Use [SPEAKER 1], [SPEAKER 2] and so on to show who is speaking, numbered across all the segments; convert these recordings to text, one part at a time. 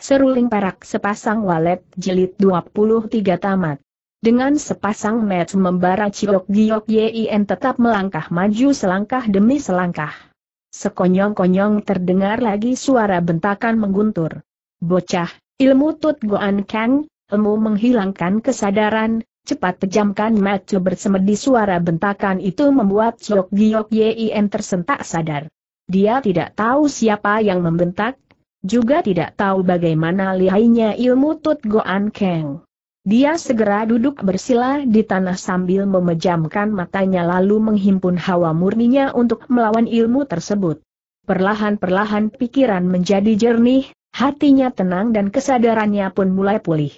[SPEAKER 1] Seruling Perak Sepasang Walet Jilid 23 Tamat. Dengan sepasang match membara Ciok Giok Yin tetap melangkah maju selangkah demi selangkah. Sekonyong-konyong terdengar lagi suara bentakan mengguntur. Bocah, ilmu Tut Goan Kang, ilmu menghilangkan kesadaran, cepat pejamkan mata bersemedi suara bentakan itu membuat Ciok Giok Yin tersentak sadar. Dia tidak tahu siapa yang membentak, juga tidak tahu bagaimana lihainya ilmu Tut Goan Keng. Dia segera duduk bersila di tanah sambil memejamkan matanya lalu menghimpun hawa murninya untuk melawan ilmu tersebut. Perlahan-perlahan pikiran menjadi jernih, hatinya tenang dan kesadarannya pun mulai pulih.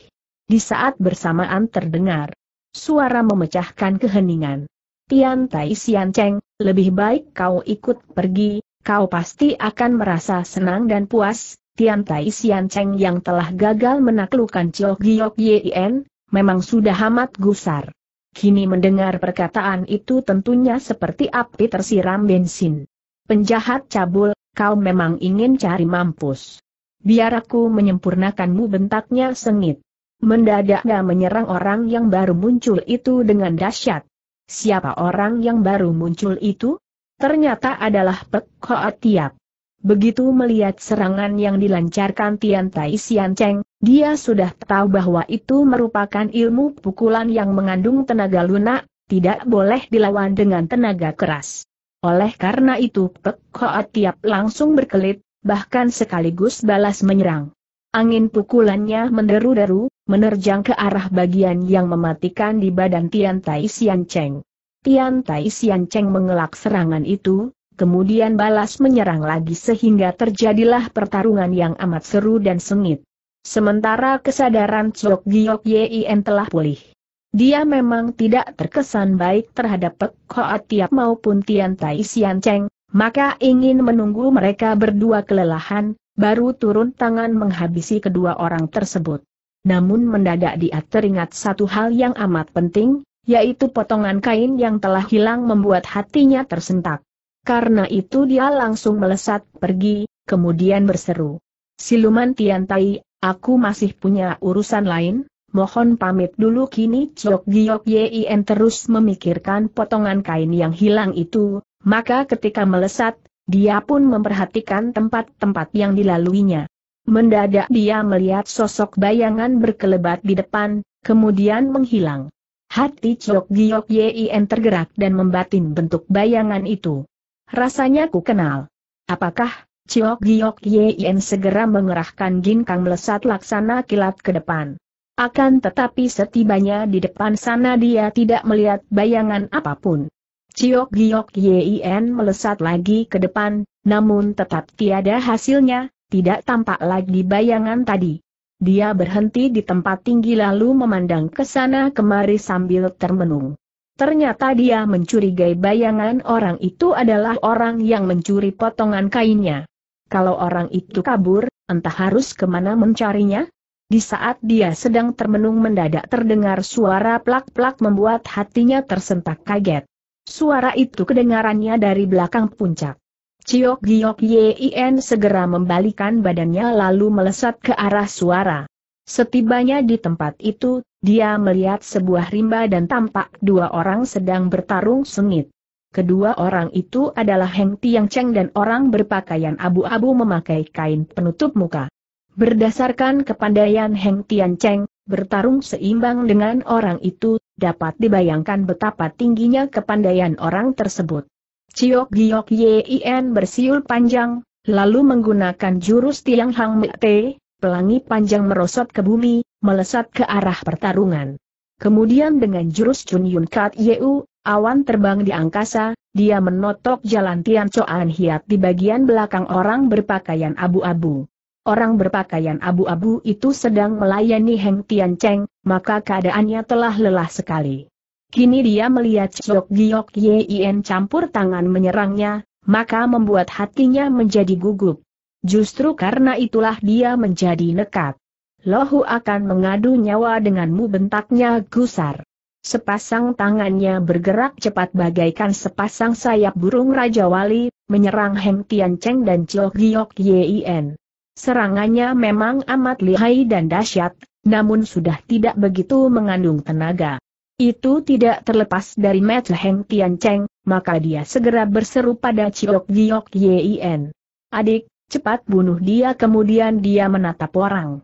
[SPEAKER 1] Di saat bersamaan terdengar suara memecahkan keheningan. Tian Tai Sian Cheng, lebih baik kau ikut pergi, kau pasti akan merasa senang dan puas, Tian Tai Sian Cheng yang telah gagal menaklukkan Chiok Giok Yien, memang sudah amat gusar. Kini mendengar perkataan itu tentunya seperti api tersiram bensin. Penjahat cabul, kau memang ingin cari mampus. Biar aku menyempurnakanmu bentaknya sengit. Mendadak Mendadaknya menyerang orang yang baru muncul itu dengan dahsyat. Siapa orang yang baru muncul itu? ternyata adalah Pek Hoa Tiap. Begitu melihat serangan yang dilancarkan Tian Tai Sian Cheng, dia sudah tahu bahwa itu merupakan ilmu pukulan yang mengandung tenaga lunak, tidak boleh dilawan dengan tenaga keras. Oleh karena itu Pek Hoa Tiap langsung berkelit, bahkan sekaligus balas menyerang. Angin pukulannya menderu-deru, menerjang ke arah bagian yang mematikan di badan Tian Tai Sian Cheng. Tian Tai Sian Cheng mengelak serangan itu, kemudian balas menyerang lagi sehingga terjadilah pertarungan yang amat seru dan sengit. Sementara kesadaran Chok Giok Yin telah pulih. Dia memang tidak terkesan baik terhadap Pek Hoa Tiap maupun Tian Tai Sian Cheng, maka ingin menunggu mereka berdua kelelahan, baru turun tangan menghabisi kedua orang tersebut. Namun mendadak dia teringat satu hal yang amat penting, yaitu potongan kain yang telah hilang membuat hatinya tersentak. Karena itu dia langsung melesat pergi, kemudian berseru. Siluman Tiantai, aku masih punya urusan lain, mohon pamit dulu kini Chok Giyok Yien terus memikirkan potongan kain yang hilang itu, maka ketika melesat, dia pun memperhatikan tempat-tempat yang dilaluinya. Mendadak dia melihat sosok bayangan berkelebat di depan, kemudian menghilang. Hati Chok Giok Yin tergerak dan membatin bentuk bayangan itu. Rasanya ku kenal. Apakah, Chok Giok Yin segera mengerahkan ginkang melesat laksana kilat ke depan. Akan tetapi setibanya di depan sana dia tidak melihat bayangan apapun. Chok Giok Yin melesat lagi ke depan, namun tetap tiada hasilnya, tidak tampak lagi bayangan tadi. Dia berhenti di tempat tinggi lalu memandang ke sana kemari sambil termenung. Ternyata dia mencurigai bayangan orang itu adalah orang yang mencuri potongan kainnya. Kalau orang itu kabur, entah harus kemana mencarinya? Di saat dia sedang termenung mendadak terdengar suara plak-plak membuat hatinya tersentak kaget. Suara itu kedengarannya dari belakang puncak. Ciok Giok Yin segera membalikan badannya lalu melesat ke arah suara. Setibanya di tempat itu, dia melihat sebuah rimba dan tampak dua orang sedang bertarung sengit. Kedua orang itu adalah Heng Tiang Cheng dan orang berpakaian abu-abu memakai kain penutup muka. Berdasarkan kepandaian Heng Tian Cheng, bertarung seimbang dengan orang itu, dapat dibayangkan betapa tingginya kepandaian orang tersebut. Ciok Giok Yin bersiul panjang, lalu menggunakan jurus tiang Hang Mekte, pelangi panjang merosot ke bumi, melesat ke arah pertarungan. Kemudian dengan jurus Chun Yun Kat Yeu, awan terbang di angkasa, dia menotok jalan Tian Coan Hiat di bagian belakang orang berpakaian abu-abu. Orang berpakaian abu-abu itu sedang melayani Heng Tian Cheng, maka keadaannya telah lelah sekali. Kini dia melihat Chok Giok Yin campur tangan menyerangnya, maka membuat hatinya menjadi gugup. Justru karena itulah dia menjadi nekat. Lohu akan mengadu nyawa denganmu bentaknya gusar. Sepasang tangannya bergerak cepat bagaikan sepasang sayap burung Raja Wali, menyerang Heng Cheng dan Chok Giok Yin. Serangannya memang amat lihai dan dahsyat, namun sudah tidak begitu mengandung tenaga. Itu tidak terlepas dari Mece Heng Tian Cheng, maka dia segera berseru pada Ciok Giok Yien. Adik, cepat bunuh dia kemudian dia menatap orang.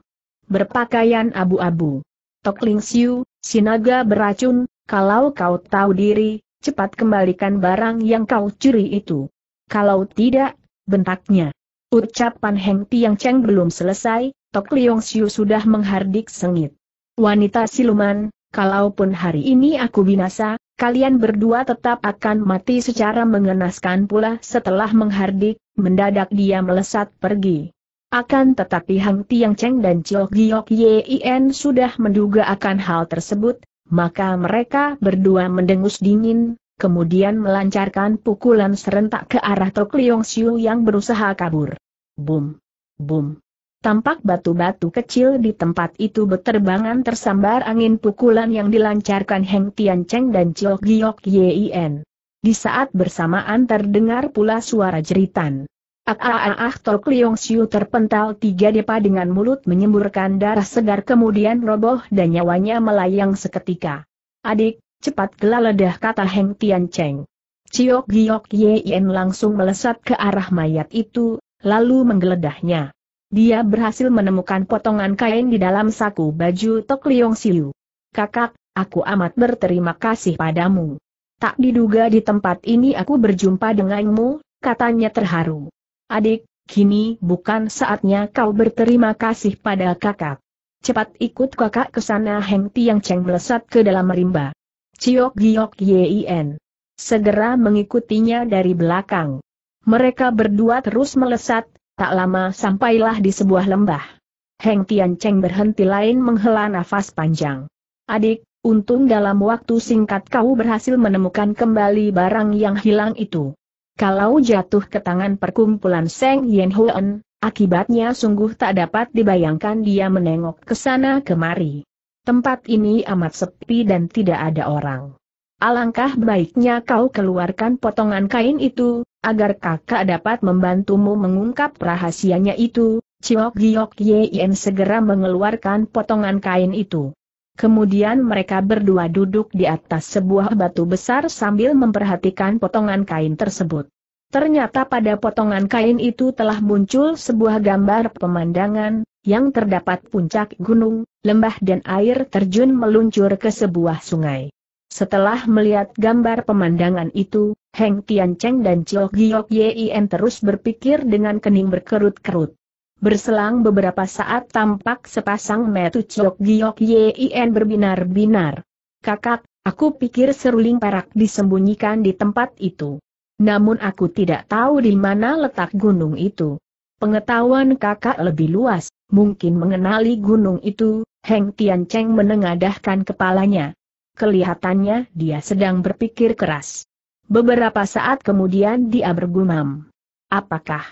[SPEAKER 1] Berpakaian abu-abu. Tok Ling Siu, sinaga beracun, kalau kau tahu diri, cepat kembalikan barang yang kau curi itu. Kalau tidak, bentaknya. Ucapan Heng Tian Cheng belum selesai, Tok Ling Siu sudah menghardik sengit. Wanita siluman, kalaupun hari ini aku binasa, kalian berdua tetap akan mati secara mengenaskan pula setelah menghardik, mendadak dia melesat pergi. Akan tetapi Hang Tiang Cheng dan Chio Giok Yin sudah menduga akan hal tersebut, maka mereka berdua mendengus dingin, kemudian melancarkan pukulan serentak ke arah Tok Leong Siu yang berusaha kabur. Boom, boom. Tampak batu-batu kecil di tempat itu berterbangan tersambar angin pukulan yang dilancarkan Heng Tian Cheng dan Chiok Giok Yien. Di saat bersamaan terdengar pula suara jeritan. Ah ah ah ah Tok Liong Siu terpental tiga depa dengan mulut menyemburkan darah segar kemudian roboh dan nyawanya melayang seketika. Adik, cepat ledah kata Heng Tian Tiancheng. Chiok Giok Yien langsung melesat ke arah mayat itu, lalu menggeledahnya. Dia berhasil menemukan potongan kain di dalam saku baju Tok Liong Siu. Kakak, aku amat berterima kasih padamu. Tak diduga di tempat ini aku berjumpa denganmu, katanya terharu. Adik, kini bukan saatnya kau berterima kasih pada kakak. Cepat ikut kakak ke sana Heng Tiang Cheng melesat ke dalam rimba. Ciok Giok Yin. Segera mengikutinya dari belakang. Mereka berdua terus melesat, Tak lama sampailah di sebuah lembah. Heng Tian Cheng berhenti lain menghela nafas panjang. Adik, untung dalam waktu singkat kau berhasil menemukan kembali barang yang hilang itu. Kalau jatuh ke tangan perkumpulan Seng Yen Huan, akibatnya sungguh tak dapat dibayangkan dia menengok ke sana kemari. Tempat ini amat sepi dan tidak ada orang. Alangkah baiknya kau keluarkan potongan kain itu, agar kakak dapat membantumu mengungkap rahasianya itu. Ciok Giok Yen segera mengeluarkan potongan kain itu. Kemudian mereka berdua duduk di atas sebuah batu besar sambil memperhatikan potongan kain tersebut. Ternyata pada potongan kain itu telah muncul sebuah gambar pemandangan, yang terdapat puncak gunung, lembah dan air terjun meluncur ke sebuah sungai. Setelah melihat gambar pemandangan itu, Heng Tian Cheng dan Chiu Giok Yin terus berpikir dengan kening berkerut-kerut. Berselang beberapa saat tampak sepasang metu Chiu Giok Yin berbinar-binar. Kakak, aku pikir seruling perak disembunyikan di tempat itu. Namun aku tidak tahu di mana letak gunung itu. Pengetahuan kakak lebih luas, mungkin mengenali gunung itu, Heng Tian Cheng menengadahkan kepalanya. Kelihatannya dia sedang berpikir keras. Beberapa saat kemudian dia bergumam. Apakah?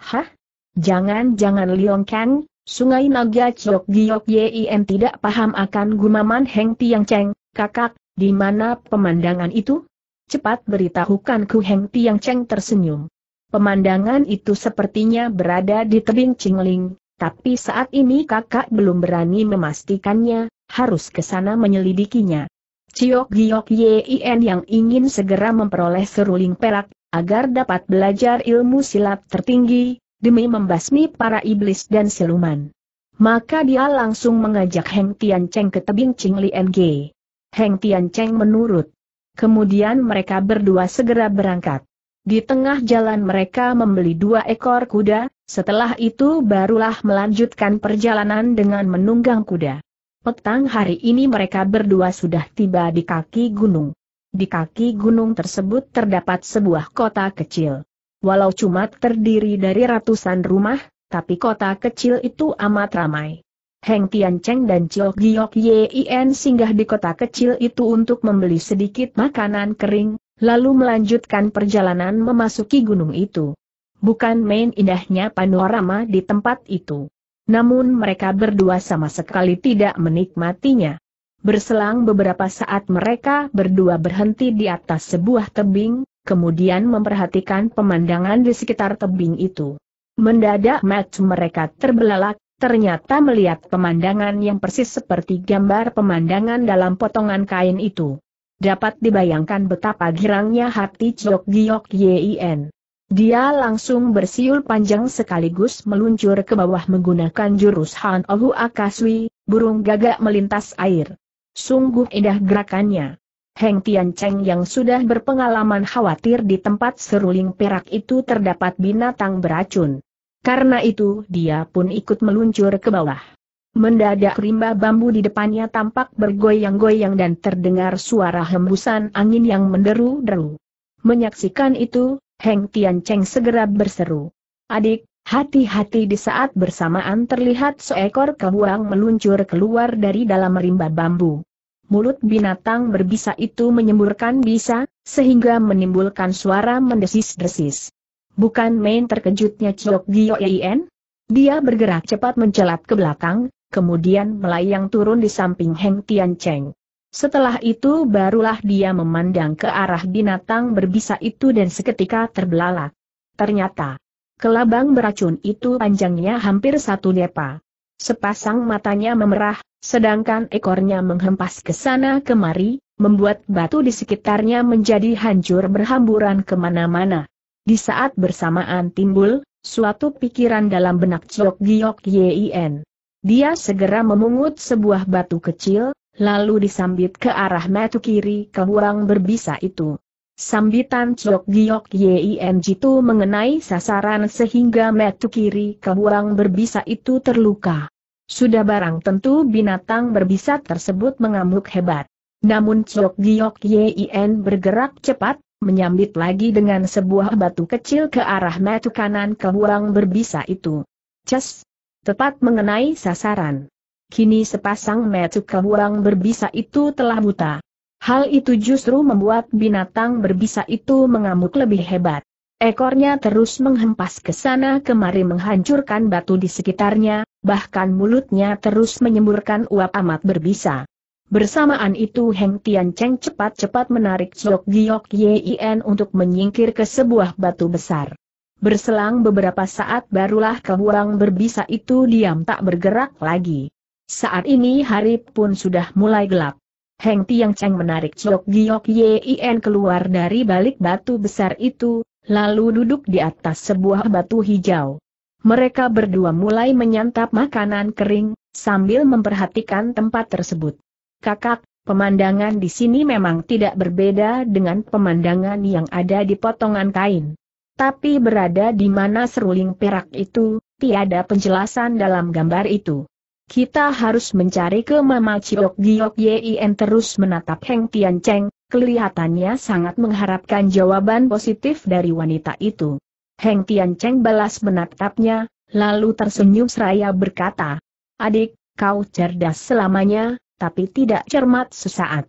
[SPEAKER 1] Hah? Jangan-jangan Liong Kang, Sungai Naga Chok Giyok Yim tidak paham akan gumaman Heng Tiang Cheng, kakak, di mana pemandangan itu? Cepat beritahukan ku Heng Tiang Cheng tersenyum. Pemandangan itu sepertinya berada di tebing Cingling, tapi saat ini kakak belum berani memastikannya, harus ke sana menyelidikinya. Ciok Giok Yin yang ingin segera memperoleh seruling perak, agar dapat belajar ilmu silat tertinggi, demi membasmi para iblis dan siluman. Maka dia langsung mengajak Heng Tian Cheng ke tebing Ching Lien Heng Tian Cheng menurut. Kemudian mereka berdua segera berangkat. Di tengah jalan mereka membeli dua ekor kuda, setelah itu barulah melanjutkan perjalanan dengan menunggang kuda. Petang hari ini mereka berdua sudah tiba di kaki gunung. Di kaki gunung tersebut terdapat sebuah kota kecil. Walau cuma terdiri dari ratusan rumah, tapi kota kecil itu amat ramai. Heng Tiancheng dan Chiok Giok Yien singgah di kota kecil itu untuk membeli sedikit makanan kering, lalu melanjutkan perjalanan memasuki gunung itu. Bukan main indahnya panorama di tempat itu. Namun mereka berdua sama sekali tidak menikmatinya. Berselang beberapa saat mereka berdua berhenti di atas sebuah tebing, kemudian memperhatikan pemandangan di sekitar tebing itu. Mendadak mata mereka terbelalak, ternyata melihat pemandangan yang persis seperti gambar pemandangan dalam potongan kain itu. Dapat dibayangkan betapa girangnya hati Chok Giok Yien. Dia langsung bersiul panjang sekaligus meluncur ke bawah menggunakan jurus Han Ohu Akaswi, burung gagak melintas air. Sungguh indah gerakannya. Heng Tian Cheng yang sudah berpengalaman khawatir di tempat seruling perak itu terdapat binatang beracun. Karena itu dia pun ikut meluncur ke bawah. Mendadak rimba bambu di depannya tampak bergoyang-goyang dan terdengar suara hembusan angin yang menderu-deru. Menyaksikan itu, Heng Tian Cheng segera berseru. Adik, hati-hati di saat bersamaan terlihat seekor kehuang meluncur keluar dari dalam rimba bambu. Mulut binatang berbisa itu menyemburkan bisa, sehingga menimbulkan suara mendesis-desis. Bukan main terkejutnya Chok Gyo Yen? Dia bergerak cepat mencelat ke belakang, kemudian melayang turun di samping Heng Tian Cheng. Setelah itu barulah dia memandang ke arah binatang berbisa itu dan seketika terbelalak. Ternyata, kelabang beracun itu panjangnya hampir satu depa. Sepasang matanya memerah, sedangkan ekornya menghempas ke sana kemari, membuat batu di sekitarnya menjadi hancur berhamburan kemana-mana. Di saat bersamaan timbul, suatu pikiran dalam benak Ciok Giok Yien. Dia segera memungut sebuah batu kecil, lalu disambit ke arah mata kiri ke berbisa itu. Sambitan Chok Giok Ying itu mengenai sasaran sehingga mata kiri ke berbisa itu terluka. Sudah barang tentu binatang berbisa tersebut mengamuk hebat. Namun Chok Giok Ying bergerak cepat, menyambit lagi dengan sebuah batu kecil ke arah mata kanan ke berbisa itu. Ces! Tepat mengenai sasaran kini sepasang metu kehuang berbisa itu telah buta. Hal itu justru membuat binatang berbisa itu mengamuk lebih hebat. Ekornya terus menghempas ke sana kemari menghancurkan batu di sekitarnya, bahkan mulutnya terus menyemburkan uap amat berbisa. Bersamaan itu Heng Tian Cheng cepat-cepat menarik Zhok Giok Yin untuk menyingkir ke sebuah batu besar. Berselang beberapa saat barulah kehuang berbisa itu diam tak bergerak lagi. Saat ini hari pun sudah mulai gelap. Heng Tiang Cheng menarik Chok Giok Yien keluar dari balik batu besar itu, lalu duduk di atas sebuah batu hijau. Mereka berdua mulai menyantap makanan kering, sambil memperhatikan tempat tersebut. Kakak, pemandangan di sini memang tidak berbeda dengan pemandangan yang ada di potongan kain. Tapi berada di mana seruling perak itu, tiada penjelasan dalam gambar itu. Kita harus mencari ke Mama Ciok Giok Yin terus menatap Heng Tian Cheng, kelihatannya sangat mengharapkan jawaban positif dari wanita itu. Heng Tian Cheng balas menatapnya, lalu tersenyum seraya berkata, Adik, kau cerdas selamanya, tapi tidak cermat sesaat.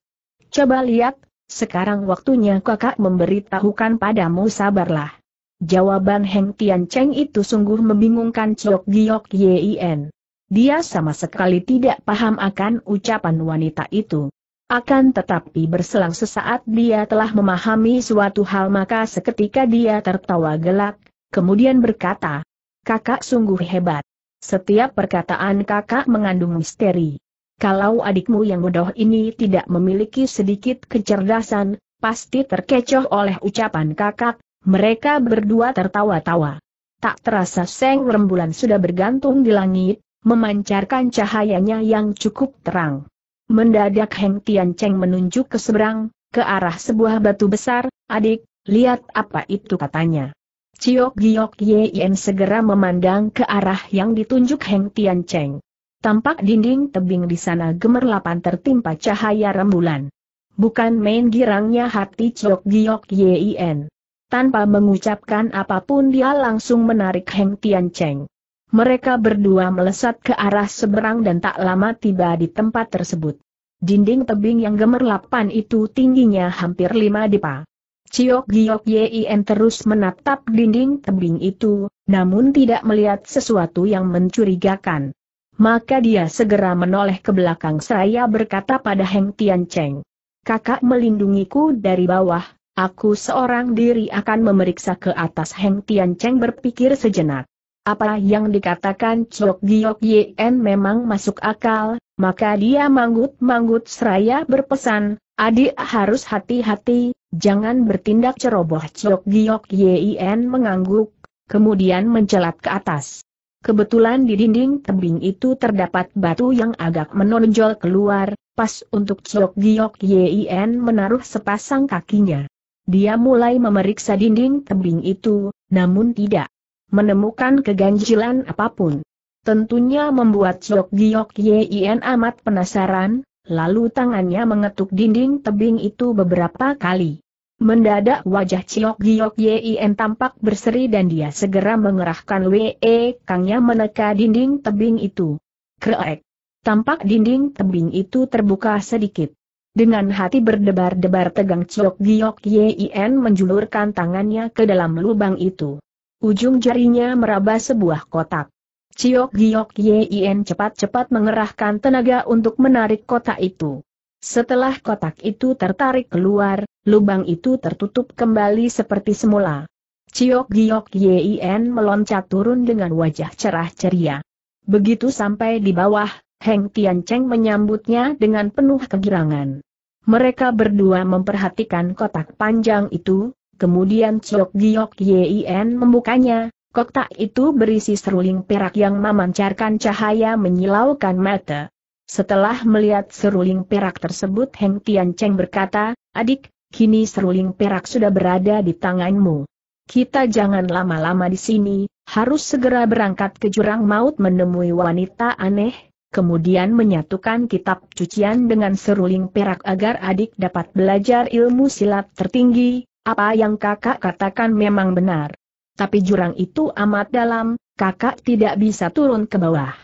[SPEAKER 1] Coba lihat, sekarang waktunya kakak memberitahukan padamu sabarlah. Jawaban Heng Tian Cheng itu sungguh membingungkan Ciok Giok Yin. Dia sama sekali tidak paham akan ucapan wanita itu. Akan tetapi berselang sesaat dia telah memahami suatu hal maka seketika dia tertawa gelak, kemudian berkata, Kakak sungguh hebat. Setiap perkataan kakak mengandung misteri. Kalau adikmu yang bodoh ini tidak memiliki sedikit kecerdasan, pasti terkecoh oleh ucapan kakak, mereka berdua tertawa-tawa. Tak terasa Seng Rembulan sudah bergantung di langit, memancarkan cahayanya yang cukup terang. Mendadak Heng Tian Cheng menunjuk ke seberang, ke arah sebuah batu besar, adik, lihat apa itu katanya. Ciok Giok Yen segera memandang ke arah yang ditunjuk Heng Tian Cheng. Tampak dinding tebing di sana gemerlapan tertimpa cahaya rembulan. Bukan main girangnya hati Ciok Giok Yen. Tanpa mengucapkan apapun dia langsung menarik Heng Tian Cheng. Mereka berdua melesat ke arah seberang dan tak lama tiba di tempat tersebut. Dinding tebing yang gemerlapan itu tingginya hampir lima dipa. Ciok Giok Yien terus menatap dinding tebing itu, namun tidak melihat sesuatu yang mencurigakan. Maka dia segera menoleh ke belakang seraya berkata pada Heng Tian Cheng. Kakak melindungiku dari bawah, aku seorang diri akan memeriksa ke atas Heng Tian Cheng berpikir sejenak. Apa yang dikatakan Chok Giok Yen memang masuk akal, maka dia manggut-manggut seraya berpesan, adik harus hati-hati, jangan bertindak ceroboh Chok Giok Yen mengangguk, kemudian mencelat ke atas. Kebetulan di dinding tebing itu terdapat batu yang agak menonjol keluar, pas untuk Chok Giok Yen menaruh sepasang kakinya. Dia mulai memeriksa dinding tebing itu, namun tidak menemukan keganjilan apapun. Tentunya membuat Jok Giok Yin amat penasaran, lalu tangannya mengetuk dinding tebing itu beberapa kali. Mendadak wajah Ciok Giok Yin tampak berseri dan dia segera mengerahkan WE Kangnya meneka dinding tebing itu. Krek. Tampak dinding tebing itu terbuka sedikit. Dengan hati berdebar-debar tegang Ciok Giok Yin menjulurkan tangannya ke dalam lubang itu. Ujung jarinya meraba sebuah kotak. Ciok Giok Yin cepat-cepat mengerahkan tenaga untuk menarik kotak itu. Setelah kotak itu tertarik keluar, lubang itu tertutup kembali seperti semula. Ciok Giok Yin meloncat turun dengan wajah cerah ceria. Begitu sampai di bawah, Heng Tian Cheng menyambutnya dengan penuh kegirangan. Mereka berdua memperhatikan kotak panjang itu, Kemudian Chok Giok Yin membukanya, kotak itu berisi seruling perak yang memancarkan cahaya menyilaukan mata. Setelah melihat seruling perak tersebut Heng Cheng berkata, adik, kini seruling perak sudah berada di tanganmu. Kita jangan lama-lama di sini, harus segera berangkat ke jurang maut menemui wanita aneh, kemudian menyatukan kitab cucian dengan seruling perak agar adik dapat belajar ilmu silat tertinggi, apa yang kakak katakan memang benar. Tapi jurang itu amat dalam, kakak tidak bisa turun ke bawah.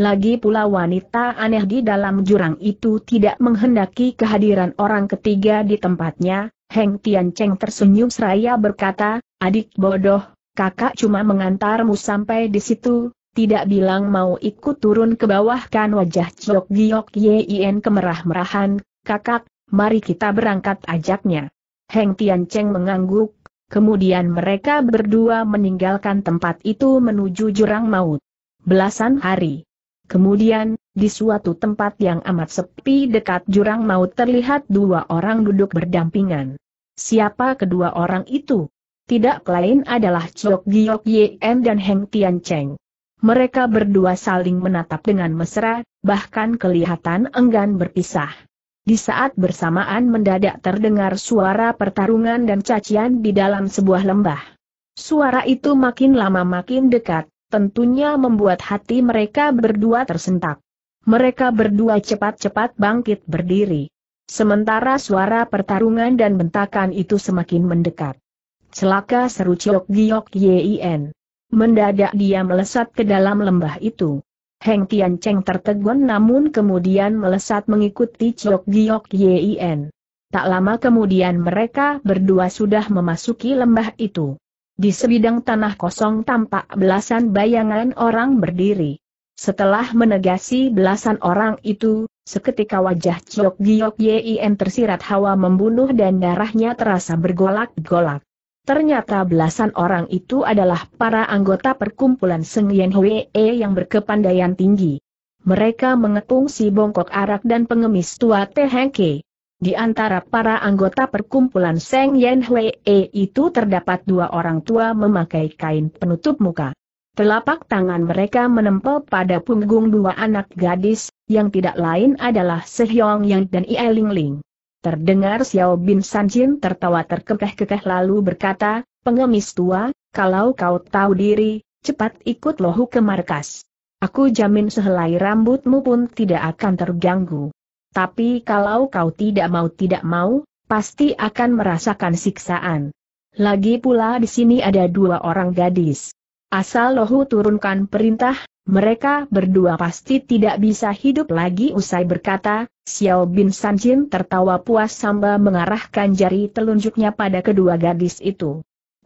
[SPEAKER 1] Lagi pula wanita aneh di dalam jurang itu tidak menghendaki kehadiran orang ketiga di tempatnya, Heng Tian Cheng tersenyum seraya berkata, adik bodoh, kakak cuma mengantarmu sampai di situ, tidak bilang mau ikut turun ke bawah kan wajah Chok Giok Yin kemerah-merahan, kakak, mari kita berangkat ajaknya. Heng Tian Cheng mengangguk, kemudian mereka berdua meninggalkan tempat itu menuju jurang maut. Belasan hari. Kemudian, di suatu tempat yang amat sepi dekat jurang maut terlihat dua orang duduk berdampingan. Siapa kedua orang itu? Tidak lain adalah Chok Giok M dan Heng Tian Cheng. Mereka berdua saling menatap dengan mesra, bahkan kelihatan enggan berpisah. Di saat bersamaan mendadak terdengar suara pertarungan dan cacian di dalam sebuah lembah. Suara itu makin lama makin dekat, tentunya membuat hati mereka berdua tersentak. Mereka berdua cepat-cepat bangkit berdiri. Sementara suara pertarungan dan bentakan itu semakin mendekat. Celaka seru Ciok Giok Yin. Mendadak dia melesat ke dalam lembah itu. Heng Cheng tertegun namun kemudian melesat mengikuti Chok Giok Yin. Tak lama kemudian mereka berdua sudah memasuki lembah itu. Di sebidang tanah kosong tampak belasan bayangan orang berdiri. Setelah menegasi belasan orang itu, seketika wajah Chok Giok Yin tersirat hawa membunuh dan darahnya terasa bergolak-golak. Ternyata belasan orang itu adalah para anggota perkumpulan Seng Yen Hwee yang berkepandaian tinggi. Mereka mengepung si bongkok arak dan pengemis tua Tehengke. Di antara para anggota perkumpulan Seng Yen Hwee itu terdapat dua orang tua memakai kain penutup muka. Telapak tangan mereka menempel pada punggung dua anak gadis, yang tidak lain adalah Sehyong Yang dan Ie Ling Ling. Terdengar Xiao Bin San Jin tertawa terkekeh-kekeh lalu berkata, pengemis tua, kalau kau tahu diri, cepat ikut lohu ke markas. Aku jamin sehelai rambutmu pun tidak akan terganggu. Tapi kalau kau tidak mau tidak mau, pasti akan merasakan siksaan. Lagi pula di sini ada dua orang gadis. Asal lohu turunkan perintah, mereka berdua pasti tidak bisa hidup lagi usai berkata, Xiao Bin Sanjin tertawa puas sambil mengarahkan jari telunjuknya pada kedua gadis itu.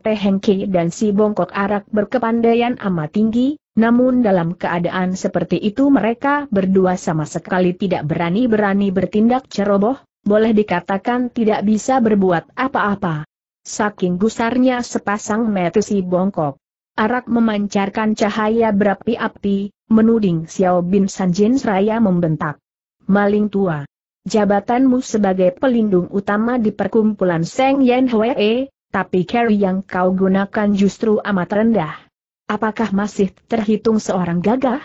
[SPEAKER 1] Heng dan si bongkok arak berkepandaian amat tinggi, namun dalam keadaan seperti itu mereka berdua sama sekali tidak berani-berani bertindak ceroboh, boleh dikatakan tidak bisa berbuat apa-apa. Saking gusarnya sepasang metu si bongkok. Arak memancarkan cahaya berapi-api, menuding Xiao Bin Sanjin seraya membentak. Maling tua. Jabatanmu sebagai pelindung utama di perkumpulan Seng Yan Hwee, tapi carry yang kau gunakan justru amat rendah. Apakah masih terhitung seorang gagah?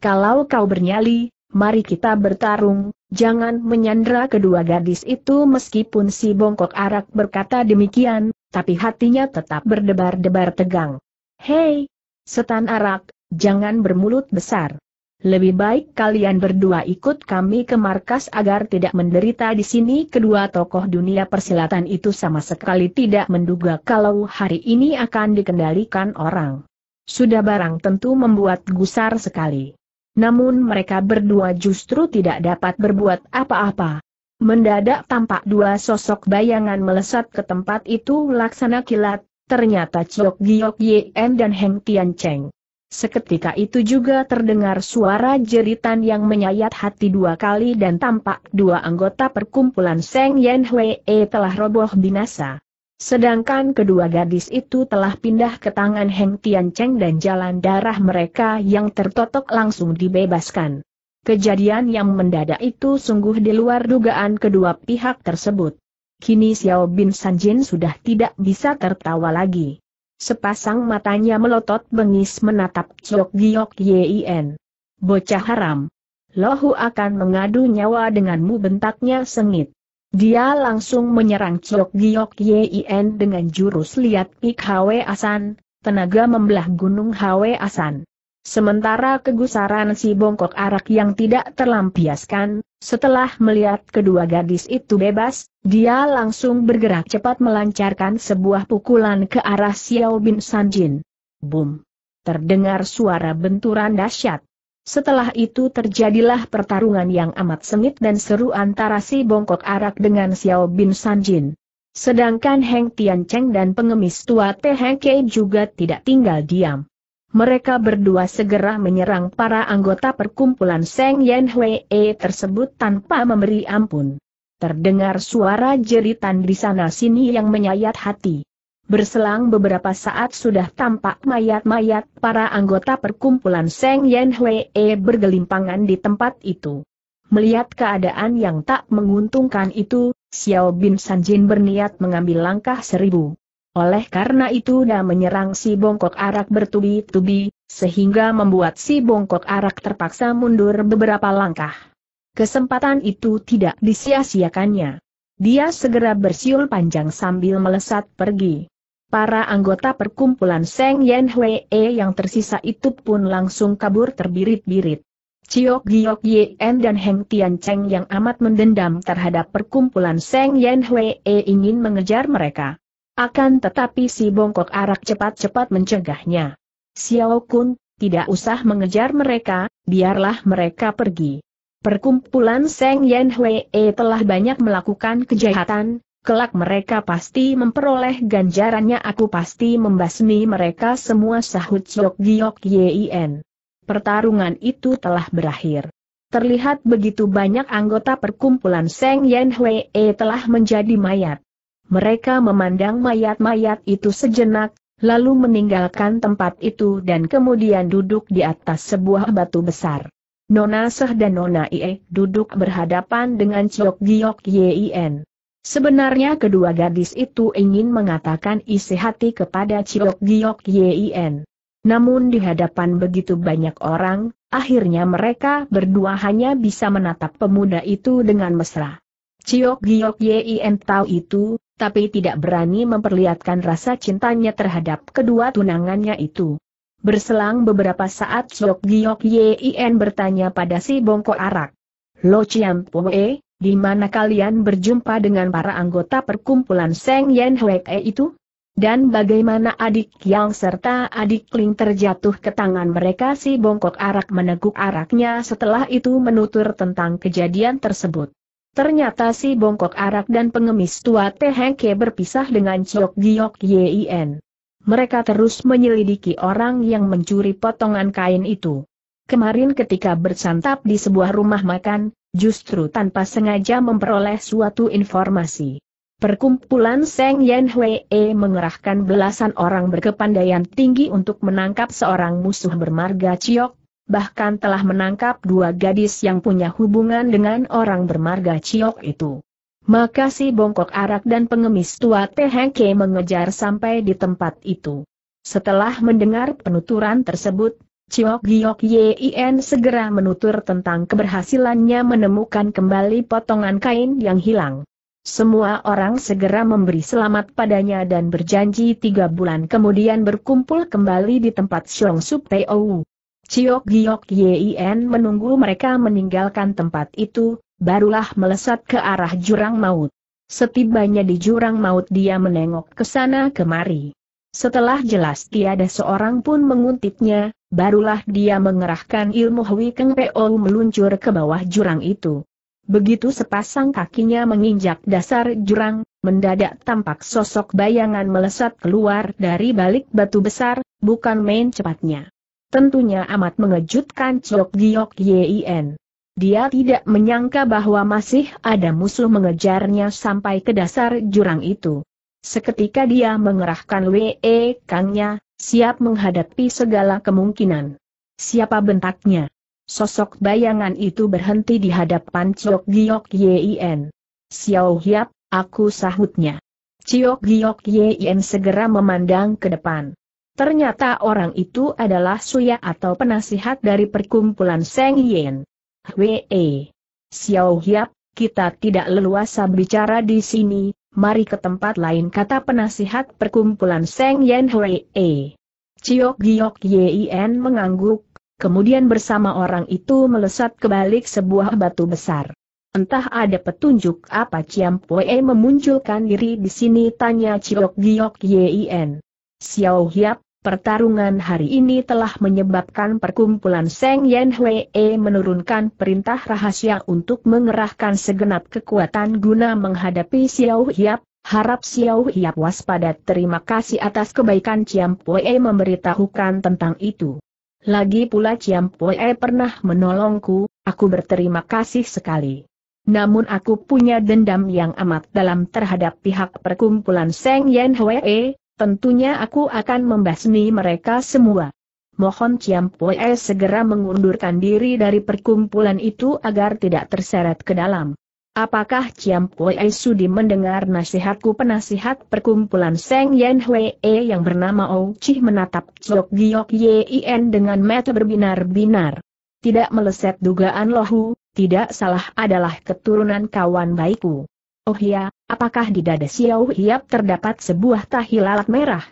[SPEAKER 1] Kalau kau bernyali, mari kita bertarung, jangan menyandra kedua gadis itu meskipun si bongkok arak berkata demikian, tapi hatinya tetap berdebar-debar tegang. Hei, setan arak, jangan bermulut besar. Lebih baik kalian berdua ikut kami ke markas agar tidak menderita di sini. Kedua tokoh dunia persilatan itu sama sekali tidak menduga kalau hari ini akan dikendalikan orang. Sudah barang tentu membuat gusar sekali. Namun mereka berdua justru tidak dapat berbuat apa-apa. Mendadak tampak dua sosok bayangan melesat ke tempat itu laksana kilat, Ternyata Chok Giok Yen dan Heng Tian Cheng. Seketika itu juga terdengar suara jeritan yang menyayat hati dua kali dan tampak dua anggota perkumpulan Seng Yen Hwee telah roboh binasa. Sedangkan kedua gadis itu telah pindah ke tangan Heng Tian Cheng dan jalan darah mereka yang tertotok langsung dibebaskan. Kejadian yang mendadak itu sungguh di luar dugaan kedua pihak tersebut. Kini Xiao Bin Sanjin sudah tidak bisa tertawa lagi. Sepasang matanya melotot bengis menatap Chok Giok Yin. Bocah haram. Lohu akan mengadu nyawa denganmu bentaknya sengit. Dia langsung menyerang Chok Giok Yin dengan jurus liat pik Hwe Asan, tenaga membelah gunung Hwe Asan. Sementara kegusaran si bongkok arak yang tidak terlampiaskan, setelah melihat kedua gadis itu bebas, dia langsung bergerak cepat melancarkan sebuah pukulan ke arah Xiao Bin Sanjin. Boom! Terdengar suara benturan dahsyat. Setelah itu terjadilah pertarungan yang amat sengit dan seru antara si bongkok arak dengan Xiao Bin Sanjin. Sedangkan Heng Tian Cheng dan pengemis tua Teh Heng Kei juga tidak tinggal diam mereka berdua segera menyerang para anggota perkumpulan Seng Yen Hwee tersebut tanpa memberi ampun. Terdengar suara jeritan di sana-sini yang menyayat hati. Berselang beberapa saat sudah tampak mayat-mayat para anggota perkumpulan Seng Yen Hwee bergelimpangan di tempat itu. Melihat keadaan yang tak menguntungkan itu, Xiao Bin Sanjin berniat mengambil langkah seribu. Oleh karena itu dia menyerang si bongkok arak bertubi-tubi, sehingga membuat si bongkok arak terpaksa mundur beberapa langkah. Kesempatan itu tidak disia-siakannya. Dia segera bersiul panjang sambil melesat pergi. Para anggota perkumpulan Seng Yen Hwee yang tersisa itu pun langsung kabur terbirit-birit. Ciok Giok Yen dan Heng Tian Cheng yang amat mendendam terhadap perkumpulan Seng Yen Hwee ingin mengejar mereka. Akan tetapi si bongkok arak cepat-cepat mencegahnya. Xiao Kun, tidak usah mengejar mereka, biarlah mereka pergi. Perkumpulan Seng Yan Hwee telah banyak melakukan kejahatan, kelak mereka pasti memperoleh ganjarannya aku pasti membasmi mereka semua sahut Sok Giok Yien. Pertarungan itu telah berakhir. Terlihat begitu banyak anggota perkumpulan Seng Yan Hwee telah menjadi mayat. Mereka memandang mayat-mayat itu sejenak, lalu meninggalkan tempat itu dan kemudian duduk di atas sebuah batu besar. Nona Seh dan Nona Ie duduk berhadapan dengan Ciok Giok Yien. Sebenarnya kedua gadis itu ingin mengatakan isi hati kepada Ciok Giok Yien. Namun di hadapan begitu banyak orang, akhirnya mereka berdua hanya bisa menatap pemuda itu dengan mesra. Ciok Giok Yien tahu itu, tapi tidak berani memperlihatkan rasa cintanya terhadap kedua tunangannya itu. Berselang beberapa saat Sok Giok Yien bertanya pada si Bongko Arak. Lo Chiam Poe, di mana kalian berjumpa dengan para anggota perkumpulan Seng Yen Hwee itu? Dan bagaimana adik yang serta adik Ling terjatuh ke tangan mereka si Bongkok Arak meneguk araknya setelah itu menutur tentang kejadian tersebut. Ternyata si bongkok arak dan pengemis tua Tehengke berpisah dengan Chok Giok Yien. Mereka terus menyelidiki orang yang mencuri potongan kain itu. Kemarin ketika bersantap di sebuah rumah makan, justru tanpa sengaja memperoleh suatu informasi. Perkumpulan Seng Yen Hwee mengerahkan belasan orang berkepandaian tinggi untuk menangkap seorang musuh bermarga Ciok bahkan telah menangkap dua gadis yang punya hubungan dengan orang bermarga Ciok itu. Maka bongkok arak dan pengemis tua THK mengejar sampai di tempat itu. Setelah mendengar penuturan tersebut, Ciok Giok Yin segera menutur tentang keberhasilannya menemukan kembali potongan kain yang hilang. Semua orang segera memberi selamat padanya dan berjanji tiga bulan kemudian berkumpul kembali di tempat Xiong Sup Teo. Ciok Giok Yin menunggu mereka meninggalkan tempat itu, barulah melesat ke arah jurang maut. Setibanya di jurang maut dia menengok ke sana kemari. Setelah jelas tiada seorang pun menguntitnya, barulah dia mengerahkan ilmu Hui Keng Peo meluncur ke bawah jurang itu. Begitu sepasang kakinya menginjak dasar jurang, mendadak tampak sosok bayangan melesat keluar dari balik batu besar, bukan main cepatnya. Tentunya amat mengejutkan Chok Giok Yin. Dia tidak menyangka bahwa masih ada musuh mengejarnya sampai ke dasar jurang itu. Seketika dia mengerahkan Wee Kangnya, siap menghadapi segala kemungkinan. Siapa bentaknya? Sosok bayangan itu berhenti di hadapan Ciok Giok Yin. Xiao Hiap, aku sahutnya. Ciok Giok Yin segera memandang ke depan. Ternyata orang itu adalah Suya atau penasihat dari perkumpulan Seng Yen. Hwee. Xiao Hiap, kita tidak leluasa bicara di sini, mari ke tempat lain kata penasihat perkumpulan Seng Yen Hwee. Ciok Giok Yen mengangguk, kemudian bersama orang itu melesat ke balik sebuah batu besar. Entah ada petunjuk apa Ciam Pue memunculkan diri di sini tanya Ciok Giok Yen. Xiao Hiap, Pertarungan hari ini telah menyebabkan perkumpulan Seng Yen Hwee menurunkan perintah rahasia untuk mengerahkan segenap kekuatan guna menghadapi Xiao Hiap. Harap Xiao Hiap waspada terima kasih atas kebaikan Chiam Pue e memberitahukan tentang itu. Lagi pula Chiam Pue e pernah menolongku, aku berterima kasih sekali. Namun aku punya dendam yang amat dalam terhadap pihak perkumpulan Seng Yen Hwee, Tentunya aku akan membasmi mereka semua. Mohon Ciampoe segera mengundurkan diri dari perkumpulan itu agar tidak terseret ke dalam. Apakah Ciampoe sudi mendengar nasihatku penasihat perkumpulan Seng Yen Hwee yang bernama Ou Chih menatap Chok Giok Yin dengan mata berbinar-binar. Tidak meleset dugaan lohu, tidak salah adalah keturunan kawan baikku. Oh ya, apakah di dada Xiao Hiap terdapat sebuah tahi lalat merah?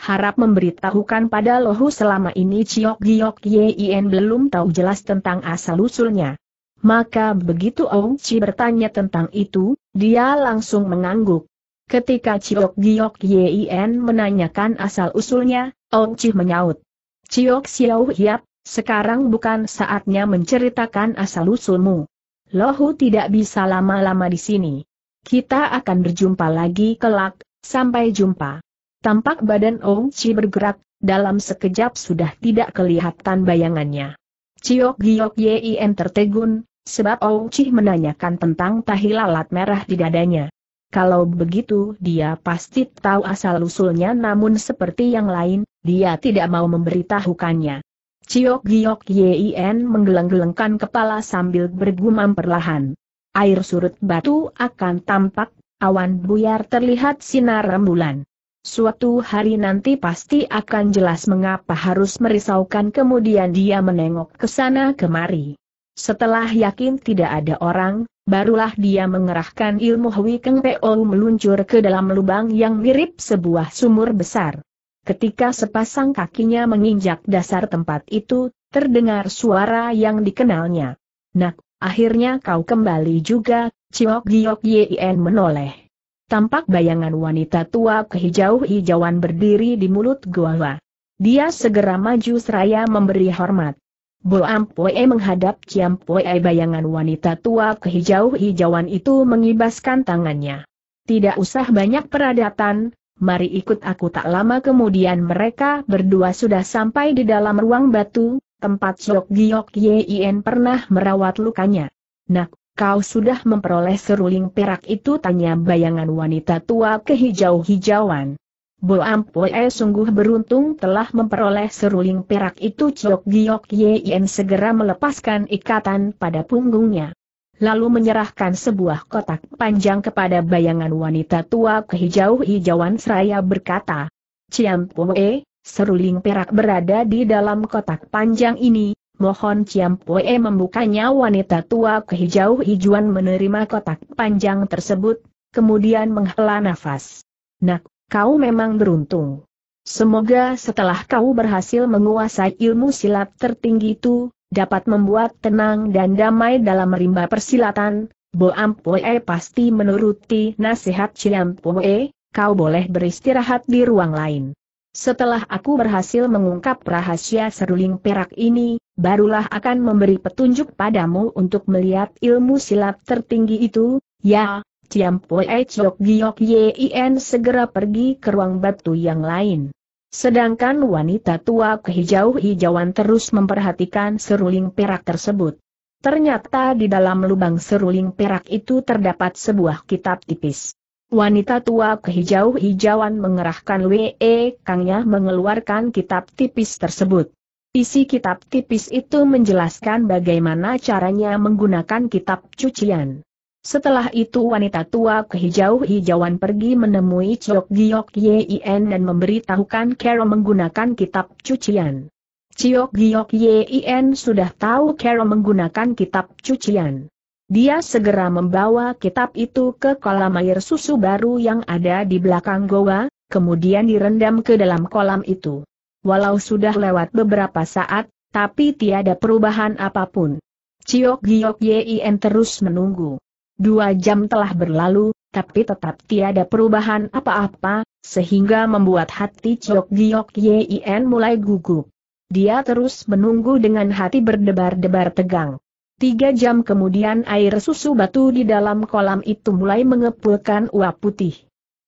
[SPEAKER 1] Harap memberitahukan pada Lohu selama ini Ciok Giok Yien belum tahu jelas tentang asal-usulnya. Maka begitu Ong Chi bertanya tentang itu, dia langsung mengangguk. Ketika Ciok Giok Yien menanyakan asal-usulnya, Ong Chi menyaut. Ciok Xiao Hiap, sekarang bukan saatnya menceritakan asal-usulmu. Lohu tidak bisa lama-lama di sini. Kita akan berjumpa lagi kelak, sampai jumpa. Tampak badan Ong Chi bergerak, dalam sekejap sudah tidak kelihatan bayangannya. Ciok Giok Yin tertegun, sebab Ong Chi menanyakan tentang tahi lalat merah di dadanya. Kalau begitu dia pasti tahu asal-usulnya namun seperti yang lain, dia tidak mau memberitahukannya. Ciok Giok Yin menggeleng-gelengkan kepala sambil bergumam perlahan. Air surut batu akan tampak, awan buyar terlihat sinar rembulan. Suatu hari nanti pasti akan jelas mengapa harus merisaukan kemudian dia menengok ke sana kemari. Setelah yakin tidak ada orang, barulah dia mengerahkan ilmu Hui Keng Peo meluncur ke dalam lubang yang mirip sebuah sumur besar. Ketika sepasang kakinya menginjak dasar tempat itu, terdengar suara yang dikenalnya. Nak, Akhirnya kau kembali juga, Ciok Giok Yien menoleh. Tampak bayangan wanita tua kehijau-hijauan berdiri di mulut gua. Dia segera maju seraya memberi hormat. Boam Poe menghadap Ciam Poe bayangan wanita tua kehijau-hijauan itu mengibaskan tangannya. Tidak usah banyak peradatan, mari ikut aku tak lama kemudian mereka berdua sudah sampai di dalam ruang batu, tempat Sok Giok Yin pernah merawat lukanya. Nak, kau sudah memperoleh seruling perak itu tanya bayangan wanita tua kehijau-hijauan. Bo Ampue sungguh beruntung telah memperoleh seruling perak itu Ciok Giok Yin segera melepaskan ikatan pada punggungnya. Lalu menyerahkan sebuah kotak panjang kepada bayangan wanita tua kehijau-hijauan seraya berkata, Ciampoe. Seruling perak berada di dalam kotak panjang ini, mohon Ciam Pue membukanya wanita tua kehijau-hijuan menerima kotak panjang tersebut, kemudian menghela nafas. Nak, kau memang beruntung. Semoga setelah kau berhasil menguasai ilmu silat tertinggi itu, dapat membuat tenang dan damai dalam rimba persilatan, Bo Ampue pasti menuruti nasihat Ciam Pue, kau boleh beristirahat di ruang lain. Setelah aku berhasil mengungkap rahasia seruling perak ini, barulah akan memberi petunjuk padamu untuk melihat ilmu silat tertinggi itu, ya, Ciampue Chok Giok Yin segera pergi ke ruang batu yang lain. Sedangkan wanita tua kehijau-hijauan terus memperhatikan seruling perak tersebut. Ternyata di dalam lubang seruling perak itu terdapat sebuah kitab tipis. Wanita tua kehijau-hijauan mengerahkan WE Kangnya mengeluarkan kitab tipis tersebut. Isi kitab tipis itu menjelaskan bagaimana caranya menggunakan kitab cucian. Setelah itu wanita tua kehijau-hijauan pergi menemui Chok Giok Yin dan memberitahukan Carol menggunakan kitab cucian. Chok Giok Yin sudah tahu Carol menggunakan kitab cucian. Dia segera membawa kitab itu ke kolam air susu baru yang ada di belakang goa, kemudian direndam ke dalam kolam itu. Walau sudah lewat beberapa saat, tapi tiada perubahan apapun. Ciok Giok Yin terus menunggu. Dua jam telah berlalu, tapi tetap tiada perubahan apa-apa, sehingga membuat hati Ciok Giok Yin mulai gugup. Dia terus menunggu dengan hati berdebar-debar tegang. Tiga jam kemudian air susu batu di dalam kolam itu mulai mengepulkan uap putih.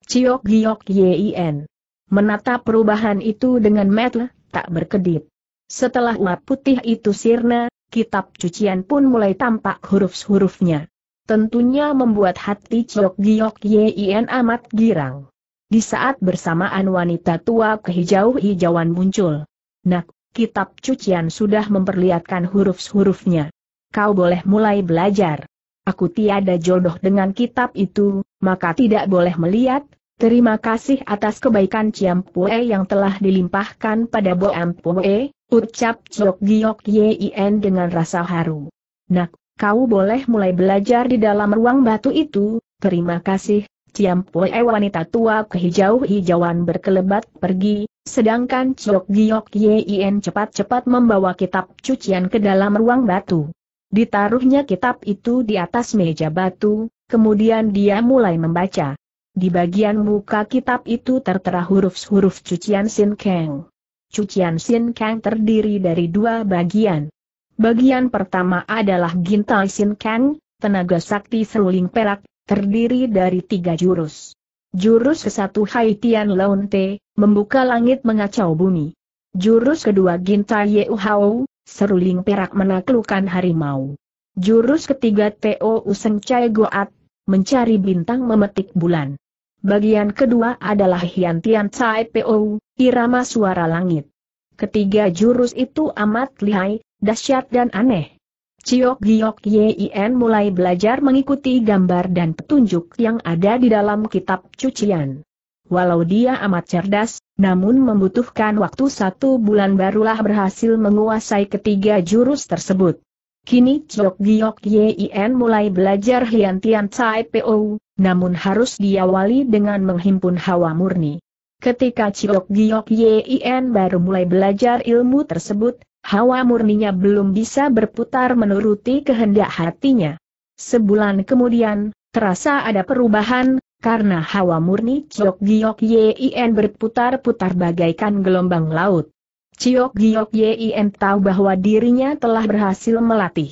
[SPEAKER 1] Ciok Giok Yin. Menatap perubahan itu dengan mata tak berkedip. Setelah uap putih itu sirna, kitab cucian pun mulai tampak huruf-hurufnya. Tentunya membuat hati Ciok Giok Yin amat girang. Di saat bersamaan wanita tua kehijau-hijauan muncul. Nak, kitab cucian sudah memperlihatkan huruf-hurufnya kau boleh mulai belajar. Aku tiada jodoh dengan kitab itu, maka tidak boleh melihat, Terima kasih atas kebaikan Ciam Pue yang telah dilimpahkan pada Boam Pue, ucap Chok Giok Yin dengan rasa haru. Nak, kau boleh mulai belajar di dalam ruang batu itu, terima kasih, Ciam Pue wanita tua kehijau-hijauan berkelebat pergi, sedangkan Chok Giok Yin cepat-cepat membawa kitab cucian ke dalam ruang batu. Ditaruhnya kitab itu di atas meja batu, kemudian dia mulai membaca. Di bagian muka kitab itu tertera huruf-huruf cucian Sin Kang. Cucian Sin Kang terdiri dari dua bagian. Bagian pertama adalah Gintai Sin Kang, tenaga sakti seruling perak, terdiri dari tiga jurus. Jurus ke satu Haitian Laonte, membuka langit mengacau bumi. Jurus kedua Gintai Yeu Hao, Seruling perak menaklukkan harimau. Jurus ketiga T.O. Useng Chai Goat, mencari bintang memetik bulan. Bagian kedua adalah Hian Tian Chai P.O., irama suara langit. Ketiga jurus itu amat lihai, dahsyat dan aneh. Ciok Giok Yin mulai belajar mengikuti gambar dan petunjuk yang ada di dalam kitab cucian. Walau dia amat cerdas, namun membutuhkan waktu satu bulan barulah berhasil menguasai ketiga jurus tersebut. Kini Chok Giok Yin mulai belajar Hian Tian Tsai Po, namun harus diawali dengan menghimpun hawa murni. Ketika Chok Giok Yin baru mulai belajar ilmu tersebut, hawa murninya belum bisa berputar menuruti kehendak hatinya. Sebulan kemudian, terasa ada perubahan, karena hawa murni Ciok Giok Yin berputar-putar bagaikan gelombang laut. Ciok Giok Yin tahu bahwa dirinya telah berhasil melatih.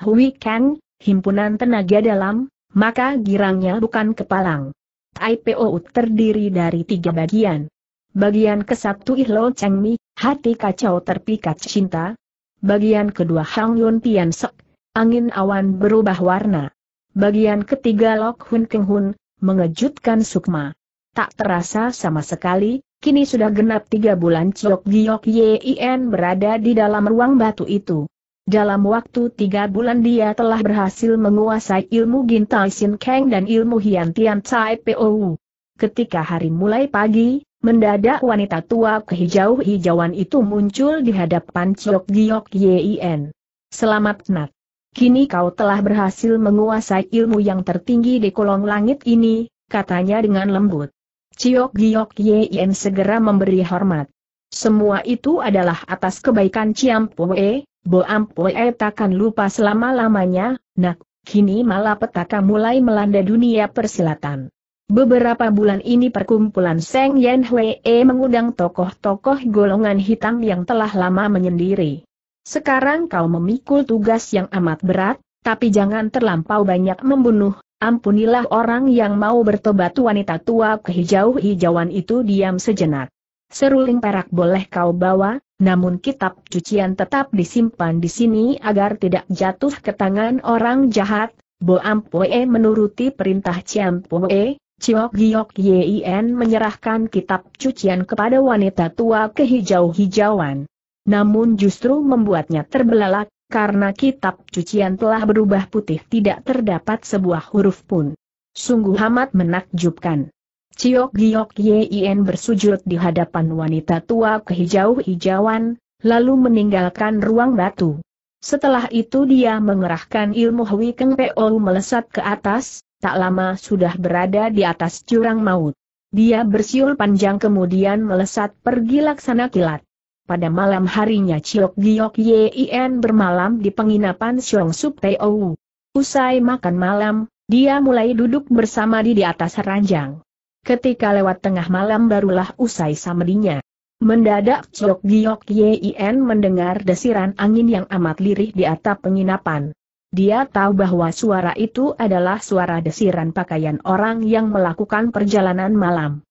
[SPEAKER 1] Hui Kang, himpunan tenaga dalam, maka girangnya bukan kepalang. Taipou terdiri dari tiga bagian. Bagian ke satu Ihlo mi, hati kacau terpikat cinta. Bagian kedua Hang Yun Pian Sek, angin awan berubah warna. Bagian ketiga Lok Hun Keng Hun, mengejutkan Sukma. Tak terasa sama sekali, kini sudah genap tiga bulan Ciok Giok Yin berada di dalam ruang batu itu. Dalam waktu tiga bulan dia telah berhasil menguasai ilmu Gintai Sin Kang dan ilmu Hian Tian Cai Pou. Ketika hari mulai pagi, mendadak wanita tua kehijau-hijauan itu muncul di hadapan Ciok Giok Yin. Selamat Nat. Kini kau telah berhasil menguasai ilmu yang tertinggi di kolong langit ini, katanya dengan lembut. Ciok Giok Yen segera memberi hormat. Semua itu adalah atas kebaikan Ciam Poe, Boam Poe takkan lupa selama-lamanya, nak, kini malapetaka mulai melanda dunia persilatan. Beberapa bulan ini perkumpulan Seng Yen Hwee mengundang tokoh-tokoh golongan hitam yang telah lama menyendiri. Sekarang kau memikul tugas yang amat berat, tapi jangan terlampau banyak membunuh, ampunilah orang yang mau bertobat wanita tua kehijau-hijauan itu diam sejenak. Seruling perak boleh kau bawa, namun kitab cucian tetap disimpan di sini agar tidak jatuh ke tangan orang jahat. Bo Ampoe menuruti perintah ciam Poe, Chiok Giok Yien menyerahkan kitab cucian kepada wanita tua kehijau-hijauan. Namun justru membuatnya terbelalak, karena kitab cucian telah berubah putih tidak terdapat sebuah huruf pun. Sungguh amat menakjubkan. Ciok Giok Yin bersujud di hadapan wanita tua kehijau-hijauan, lalu meninggalkan ruang batu. Setelah itu dia mengerahkan ilmu Hui Keng Pou melesat ke atas, tak lama sudah berada di atas jurang maut. Dia bersiul panjang kemudian melesat pergi laksana kilat pada malam harinya Chiok Giok Yien bermalam di penginapan Siong Sup Teo. Usai makan malam, dia mulai duduk bersama di di atas ranjang. Ketika lewat tengah malam barulah usai samedinya. Mendadak Chiok Giok Yien mendengar desiran angin yang amat lirih di atap penginapan. Dia tahu bahwa suara itu adalah suara desiran pakaian orang yang melakukan perjalanan malam.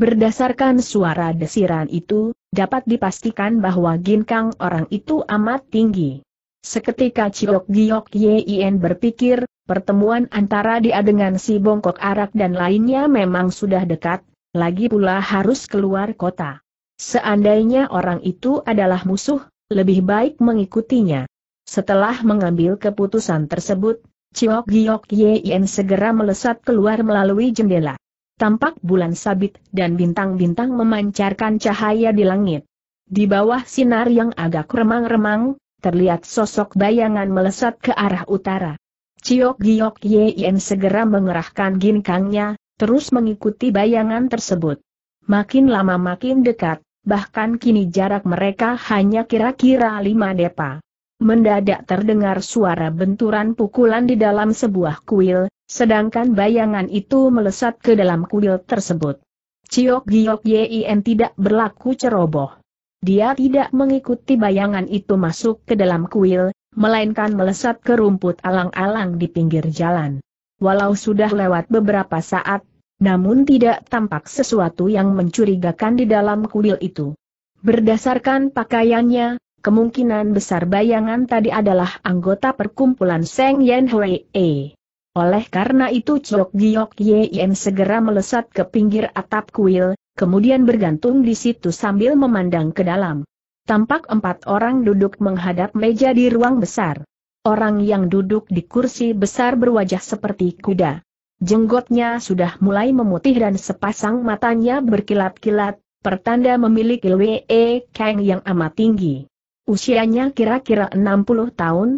[SPEAKER 1] Berdasarkan suara desiran itu, dapat dipastikan bahwa ginkang orang itu amat tinggi. Seketika Ciok Giok Yien berpikir, pertemuan antara dia dengan si bongkok arak dan lainnya memang sudah dekat, lagi pula harus keluar kota. Seandainya orang itu adalah musuh, lebih baik mengikutinya. Setelah mengambil keputusan tersebut, Ciok Giok Yien segera melesat keluar melalui jendela tampak bulan sabit dan bintang-bintang memancarkan cahaya di langit. Di bawah sinar yang agak remang-remang, terlihat sosok bayangan melesat ke arah utara. Ciok Giok Yen segera mengerahkan ginkangnya, terus mengikuti bayangan tersebut. Makin lama makin dekat, bahkan kini jarak mereka hanya kira-kira lima depa. Mendadak terdengar suara benturan pukulan di dalam sebuah kuil, sedangkan bayangan itu melesat ke dalam kuil tersebut. Ciok Giok Yin tidak berlaku ceroboh. Dia tidak mengikuti bayangan itu masuk ke dalam kuil, melainkan melesat ke rumput alang-alang di pinggir jalan. Walau sudah lewat beberapa saat, namun tidak tampak sesuatu yang mencurigakan di dalam kuil itu. Berdasarkan pakaiannya, kemungkinan besar bayangan tadi adalah anggota perkumpulan Seng Yen Hui E. Oleh karena itu Chok Giok Yen segera melesat ke pinggir atap kuil, kemudian bergantung di situ sambil memandang ke dalam. Tampak empat orang duduk menghadap meja di ruang besar. Orang yang duduk di kursi besar berwajah seperti kuda. Jenggotnya sudah mulai memutih dan sepasang matanya berkilat-kilat, pertanda memiliki Wei e Kang yang amat tinggi. Usianya kira-kira 60 tahun.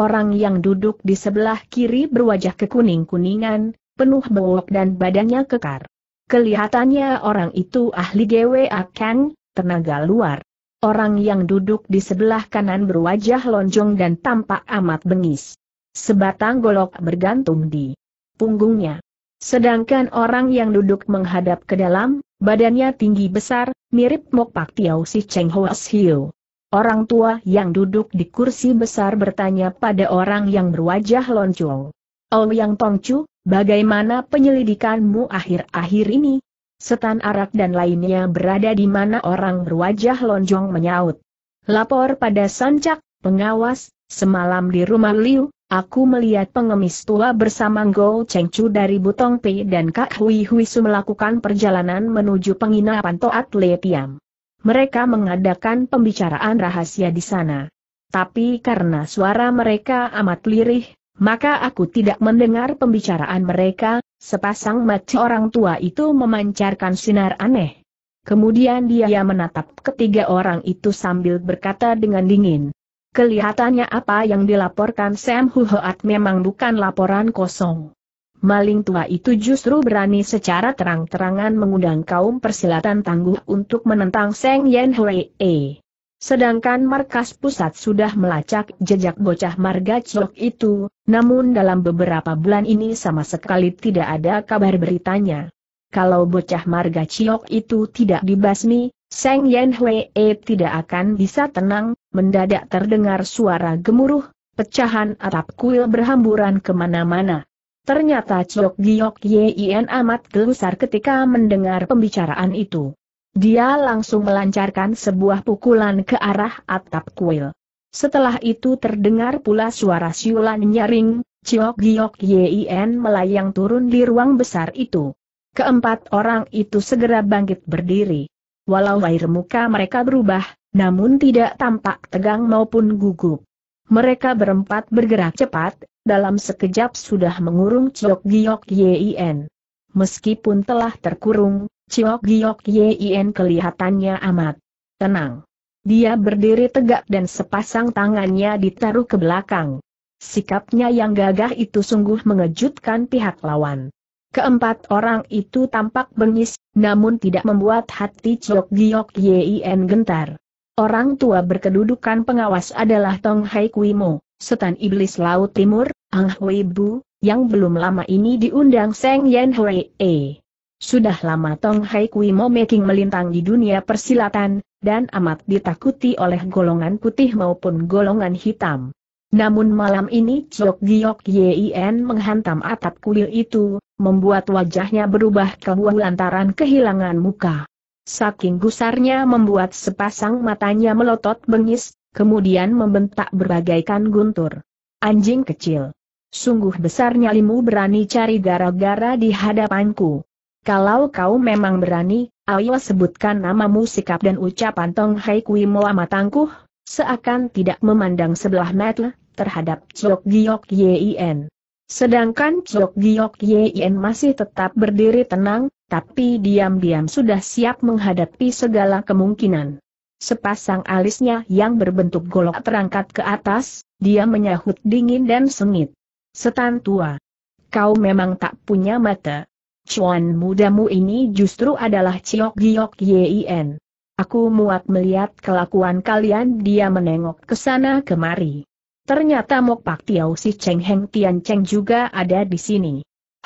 [SPEAKER 1] Orang yang duduk di sebelah kiri berwajah kekuning-kuningan, penuh bewok dan badannya kekar. Kelihatannya orang itu ahli gwe akan, tenaga luar. Orang yang duduk di sebelah kanan berwajah lonjong dan tampak amat bengis. Sebatang golok bergantung di punggungnya. Sedangkan orang yang duduk menghadap ke dalam, badannya tinggi besar, mirip Mok Pak Tiau Si Cheng Ho Hiu. Orang tua yang duduk di kursi besar bertanya pada orang yang berwajah Oh Yang Tongcu, bagaimana penyelidikanmu akhir-akhir ini? Setan arak dan lainnya berada di mana orang berwajah lonjong menyaut. Lapor pada Sancak, pengawas, semalam di rumah Liu, aku melihat pengemis tua bersama Go Chengcu dari Butong Pei dan Kak Hui Hui Su melakukan perjalanan menuju penginapan Toat Le Tiam mereka mengadakan pembicaraan rahasia di sana. Tapi karena suara mereka amat lirih, maka aku tidak mendengar pembicaraan mereka, sepasang mata orang tua itu memancarkan sinar aneh. Kemudian dia menatap ketiga orang itu sambil berkata dengan dingin. Kelihatannya apa yang dilaporkan Sam Huhoat memang bukan laporan kosong. Maling tua itu justru berani secara terang-terangan mengundang kaum persilatan tangguh untuk menentang Seng Yen Hui. -e. Sedangkan markas pusat sudah melacak jejak bocah marga Chok itu, namun dalam beberapa bulan ini sama sekali tidak ada kabar beritanya. Kalau bocah marga Chok itu tidak dibasmi, Seng Yen Hui -e tidak akan bisa tenang, mendadak terdengar suara gemuruh, pecahan atap kuil berhamburan kemana-mana. Ternyata Chok Giok Yin amat gelusar ketika mendengar pembicaraan itu. Dia langsung melancarkan sebuah pukulan ke arah atap kuil. Setelah itu terdengar pula suara siulan nyaring, Chok Giok Yin melayang turun di ruang besar itu. Keempat orang itu segera bangkit berdiri. Walau air muka mereka berubah, namun tidak tampak tegang maupun gugup. Mereka berempat bergerak cepat, dalam sekejap sudah mengurung Chok Giok Yin. Meskipun telah terkurung, Chok Giok Yin kelihatannya amat tenang. Dia berdiri tegak dan sepasang tangannya ditaruh ke belakang. Sikapnya yang gagah itu sungguh mengejutkan pihak lawan. Keempat orang itu tampak bengis, namun tidak membuat hati Chok Giok Yin gentar. Orang tua berkedudukan pengawas adalah Tong Hai Mo. Setan Iblis Laut Timur, Ang Hui Bu, yang belum lama ini diundang Seng Yen Hui E. Sudah lama Tong Hai Kui Mo Making melintang di dunia persilatan, dan amat ditakuti oleh golongan putih maupun golongan hitam. Namun malam ini Chok Giok Yin menghantam atap kuil itu, membuat wajahnya berubah kebu lantaran kehilangan muka. Saking gusarnya membuat sepasang matanya melotot bengis, kemudian membentak berbagaikan guntur. Anjing kecil. Sungguh besar nyalimu berani cari gara-gara di hadapanku. Kalau kau memang berani, ayo sebutkan namamu sikap dan ucapan Tong Hai Kui Moa matangkuh, seakan tidak memandang sebelah mata terhadap Chok Giok Yin. Sedangkan Chok Giok Yin masih tetap berdiri tenang, tapi diam-diam sudah siap menghadapi segala kemungkinan. Sepasang alisnya yang berbentuk golok terangkat ke atas, dia menyahut dingin dan sengit. Setan tua. Kau memang tak punya mata. Cuan mudamu ini justru adalah Ciok Giok Yien. Aku muat melihat kelakuan kalian dia menengok ke sana kemari. Ternyata Mok Pak Tiau si Cheng Heng Tian Cheng juga ada di sini.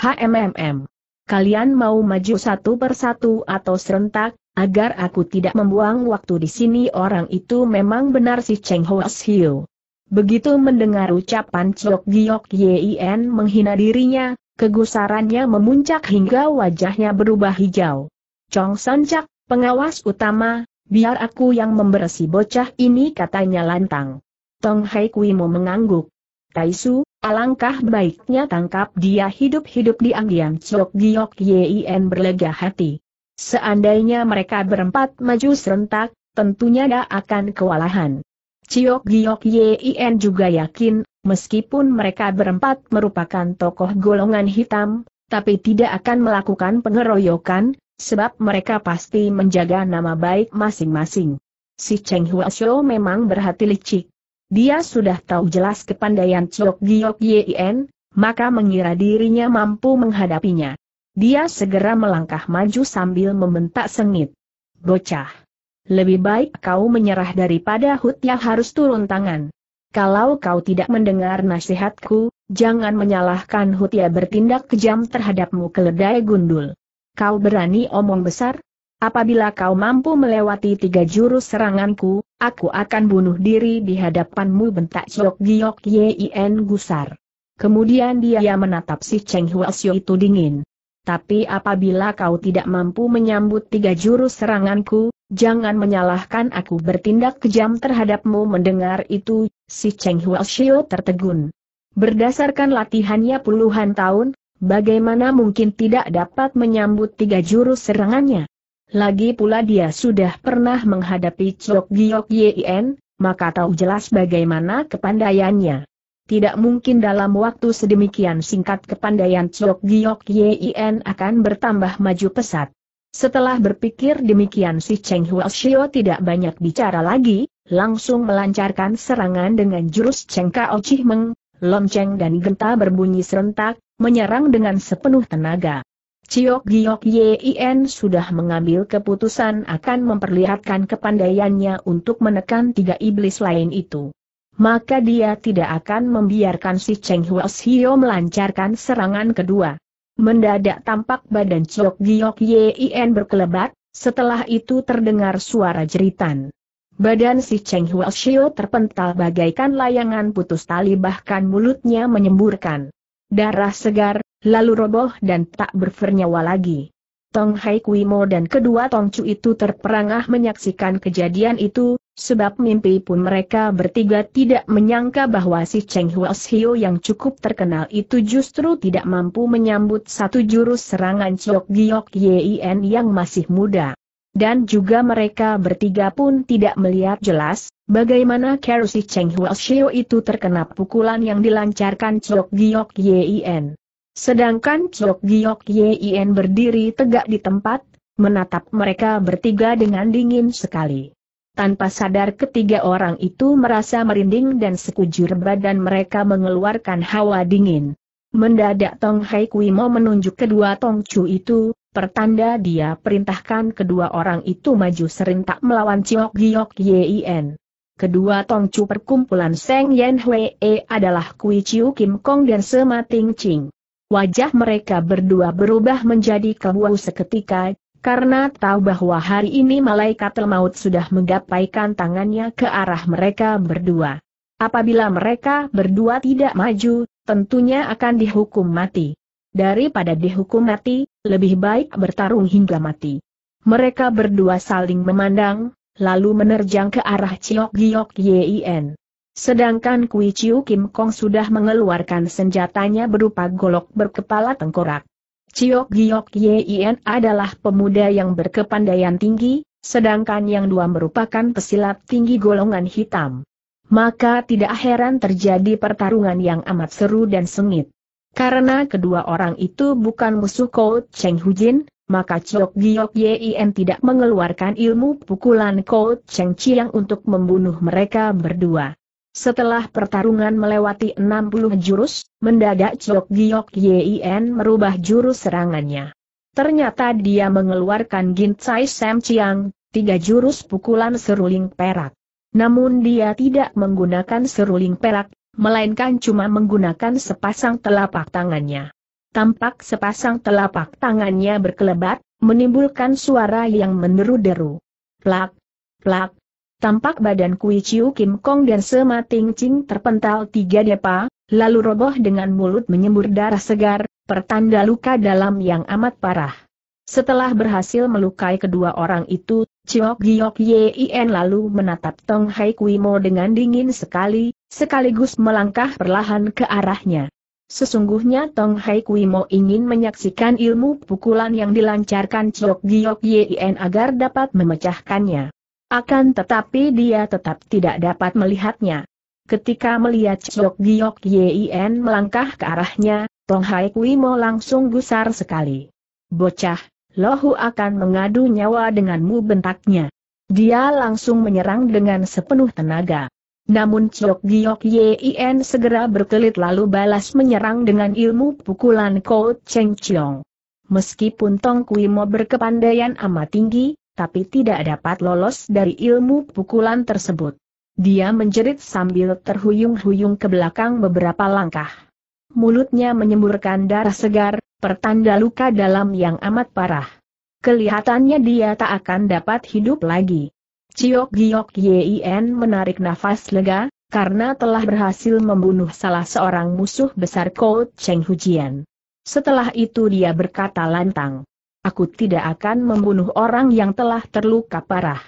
[SPEAKER 1] HMMM. Kalian mau maju satu persatu atau serentak, agar aku tidak membuang waktu di sini orang itu memang benar si Cheng Hoas Hiu. Begitu mendengar ucapan Chok Giok Yien menghina dirinya, kegusarannya memuncak hingga wajahnya berubah hijau. Chong San Chak, pengawas utama, biar aku yang membersih bocah ini katanya lantang. Tong Hai Kui mau mengangguk. Taisu, alangkah baiknya tangkap dia hidup-hidup di diam Chok Giok Yien berlega hati. Seandainya mereka berempat maju serentak, tentunya dia akan kewalahan. Ciok Giok Yin juga yakin, meskipun mereka berempat merupakan tokoh golongan hitam, tapi tidak akan melakukan pengeroyokan, sebab mereka pasti menjaga nama baik masing-masing. Si Cheng Hua memang berhati licik. Dia sudah tahu jelas kepandaian Ciok Giok Yin, maka mengira dirinya mampu menghadapinya. Dia segera melangkah maju sambil membentak sengit. Bocah. Lebih baik kau menyerah daripada Hutia harus turun tangan. Kalau kau tidak mendengar nasihatku, jangan menyalahkan Hutia bertindak kejam terhadapmu keledai gundul. Kau berani omong besar? Apabila kau mampu melewati tiga jurus seranganku, aku akan bunuh diri di hadapanmu bentak Chok Giok Yin Gusar. Kemudian dia menatap si Cheng Huasyo itu dingin tapi apabila kau tidak mampu menyambut tiga jurus seranganku, jangan menyalahkan aku bertindak kejam terhadapmu mendengar itu, si Cheng Huashio tertegun. Berdasarkan latihannya puluhan tahun, bagaimana mungkin tidak dapat menyambut tiga jurus serangannya? Lagi pula dia sudah pernah menghadapi Chok Giok Yien, maka tahu jelas bagaimana kepandaiannya. Tidak mungkin dalam waktu sedemikian singkat kepandaian Chok Giok Yin akan bertambah maju pesat. Setelah berpikir demikian si Cheng Hua Xiao tidak banyak bicara lagi, langsung melancarkan serangan dengan jurus Cheng Kao Chih Meng, lonceng dan genta berbunyi serentak, menyerang dengan sepenuh tenaga. Ciok Giok Yin sudah mengambil keputusan akan memperlihatkan kepandaiannya untuk menekan tiga iblis lain itu maka dia tidak akan membiarkan si Cheng Huo Xiao melancarkan serangan kedua. Mendadak tampak badan Chok Giok Yien berkelebat, setelah itu terdengar suara jeritan. Badan si Cheng Huo Xiao terpental bagaikan layangan putus tali bahkan mulutnya menyemburkan. Darah segar, lalu roboh dan tak bernyawa lagi. Tong Hai Mo dan kedua Tong Chu itu terperangah menyaksikan kejadian itu, sebab mimpi pun mereka bertiga tidak menyangka bahwa si Cheng Huas Hio yang cukup terkenal itu justru tidak mampu menyambut satu jurus serangan Chok Giok Yin yang masih muda. Dan juga mereka bertiga pun tidak melihat jelas, bagaimana Kerusi Cheng Huas Hio itu terkena pukulan yang dilancarkan Chok Giok Yin. Sedangkan Chok Giok Yin berdiri tegak di tempat, menatap mereka bertiga dengan dingin sekali. Tanpa sadar ketiga orang itu merasa merinding dan sekujur badan mereka mengeluarkan hawa dingin. Mendadak Tong Hai mau menunjuk kedua Tong Chu itu, pertanda dia perintahkan kedua orang itu maju serentak melawan Ciok Giok Yien. Kedua Tong Chu perkumpulan Seng Yen Hwee adalah Kui Chiu Kim Kong dan Sema Ting Ching. Wajah mereka berdua berubah menjadi kebuau seketika, karena tahu bahwa hari ini malaikat maut sudah menggapaikan tangannya ke arah mereka berdua. Apabila mereka berdua tidak maju, tentunya akan dihukum mati. Daripada dihukum mati, lebih baik bertarung hingga mati. Mereka berdua saling memandang, lalu menerjang ke arah Chiok Giok Yin. Sedangkan Kui Chiu Kim Kong sudah mengeluarkan senjatanya berupa golok berkepala tengkorak. Ciok Giok Yien adalah pemuda yang berkepandaian tinggi, sedangkan yang dua merupakan pesilat tinggi golongan hitam. Maka tidak heran terjadi pertarungan yang amat seru dan sengit. Karena kedua orang itu bukan musuh Ko Cheng Jin, maka Ciok Giok Yien tidak mengeluarkan ilmu pukulan Ko Cheng Chiang untuk membunuh mereka berdua. Setelah pertarungan melewati 60 jurus, mendadak Chok Giok Yien merubah jurus serangannya. Ternyata dia mengeluarkan Gintai Sam Chiang, tiga jurus pukulan seruling perak. Namun dia tidak menggunakan seruling perak, melainkan cuma menggunakan sepasang telapak tangannya. Tampak sepasang telapak tangannya berkelebat, menimbulkan suara yang meneru deru Plak, plak, Tampak badan Kui Chiu Kim Kong dan Sema Ting terpental tiga depa, lalu roboh dengan mulut menyembur darah segar, pertanda luka dalam yang amat parah. Setelah berhasil melukai kedua orang itu, Chiok Giok Yien lalu menatap Tong Hai Kui Mo dengan dingin sekali, sekaligus melangkah perlahan ke arahnya. Sesungguhnya Tong Hai Kui Mo ingin menyaksikan ilmu pukulan yang dilancarkan Chiok Giok Yien agar dapat memecahkannya. Akan tetapi dia tetap tidak dapat melihatnya. Ketika melihat Chok Giok Yin melangkah ke arahnya, Tong Hai Kui Mo langsung gusar sekali. Bocah, Lohu akan mengadu nyawa denganmu bentaknya. Dia langsung menyerang dengan sepenuh tenaga. Namun Chok Giok Yin segera berkelit lalu balas menyerang dengan ilmu pukulan Kou Cheng Chiong. Meskipun Tong Kui Mo berkepandaian amat tinggi, tapi tidak dapat lolos dari ilmu pukulan tersebut. Dia menjerit sambil terhuyung-huyung ke belakang beberapa langkah. Mulutnya menyemburkan darah segar, pertanda luka dalam yang amat parah. Kelihatannya dia tak akan dapat hidup lagi. Ciok Giok Yin menarik nafas lega, karena telah berhasil membunuh salah seorang musuh besar Kou Cheng Hujian. Setelah itu dia berkata lantang aku tidak akan membunuh orang yang telah terluka parah.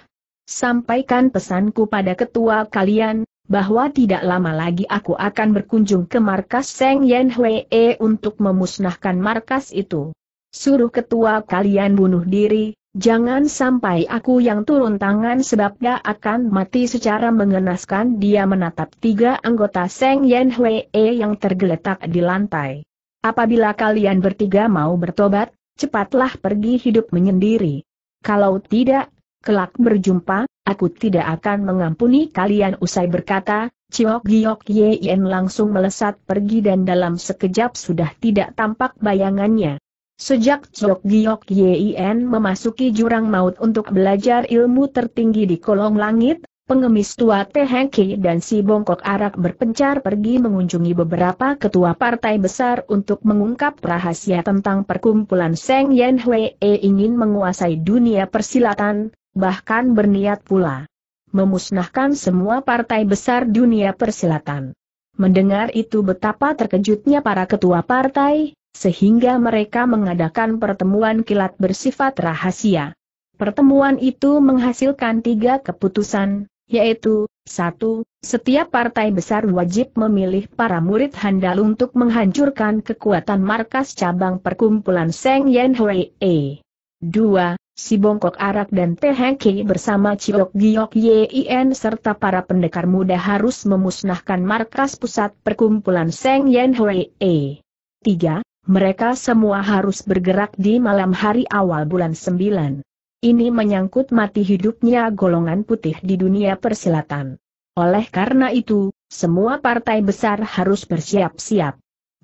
[SPEAKER 1] Sampaikan pesanku pada ketua kalian, bahwa tidak lama lagi aku akan berkunjung ke markas Seng Yen Hwee untuk memusnahkan markas itu. Suruh ketua kalian bunuh diri, jangan sampai aku yang turun tangan sebab dia akan mati secara mengenaskan dia menatap tiga anggota Seng Yen Hwee yang tergeletak di lantai. Apabila kalian bertiga mau bertobat, cepatlah pergi hidup menyendiri. Kalau tidak, kelak berjumpa, aku tidak akan mengampuni kalian usai berkata, Ciok Giok Yen langsung melesat pergi dan dalam sekejap sudah tidak tampak bayangannya. Sejak Ciok Giok Yen memasuki jurang maut untuk belajar ilmu tertinggi di kolong langit, Pengemis tua Tehengki dan si bongkok arak berpencar pergi mengunjungi beberapa ketua partai besar untuk mengungkap rahasia tentang perkumpulan Seng Yen Hwee ingin menguasai dunia persilatan, bahkan berniat pula memusnahkan semua partai besar dunia persilatan. Mendengar itu betapa terkejutnya para ketua partai, sehingga mereka mengadakan pertemuan kilat bersifat rahasia. Pertemuan itu menghasilkan tiga keputusan, yaitu, satu, Setiap partai besar wajib memilih para murid handal untuk menghancurkan kekuatan markas cabang perkumpulan Seng Yen Hui E. 2. Si Bongkok Arak dan Teheki bersama Ciok Giok Yien serta para pendekar muda harus memusnahkan markas pusat perkumpulan Seng Yen Hui E. 3. Mereka semua harus bergerak di malam hari awal bulan 9. Ini menyangkut mati hidupnya golongan putih di dunia persilatan. Oleh karena itu, semua partai besar harus bersiap-siap.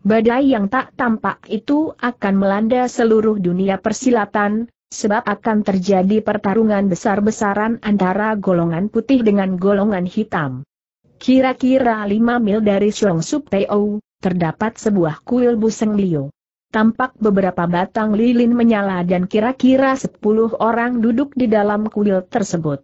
[SPEAKER 1] Badai yang tak tampak itu akan melanda seluruh dunia persilatan, sebab akan terjadi pertarungan besar-besaran antara golongan putih dengan golongan hitam. Kira-kira 5 mil dari Xiong Sub Teo, terdapat sebuah kuil Buseng Liu tampak beberapa batang lilin menyala dan kira-kira sepuluh orang duduk di dalam kuil tersebut.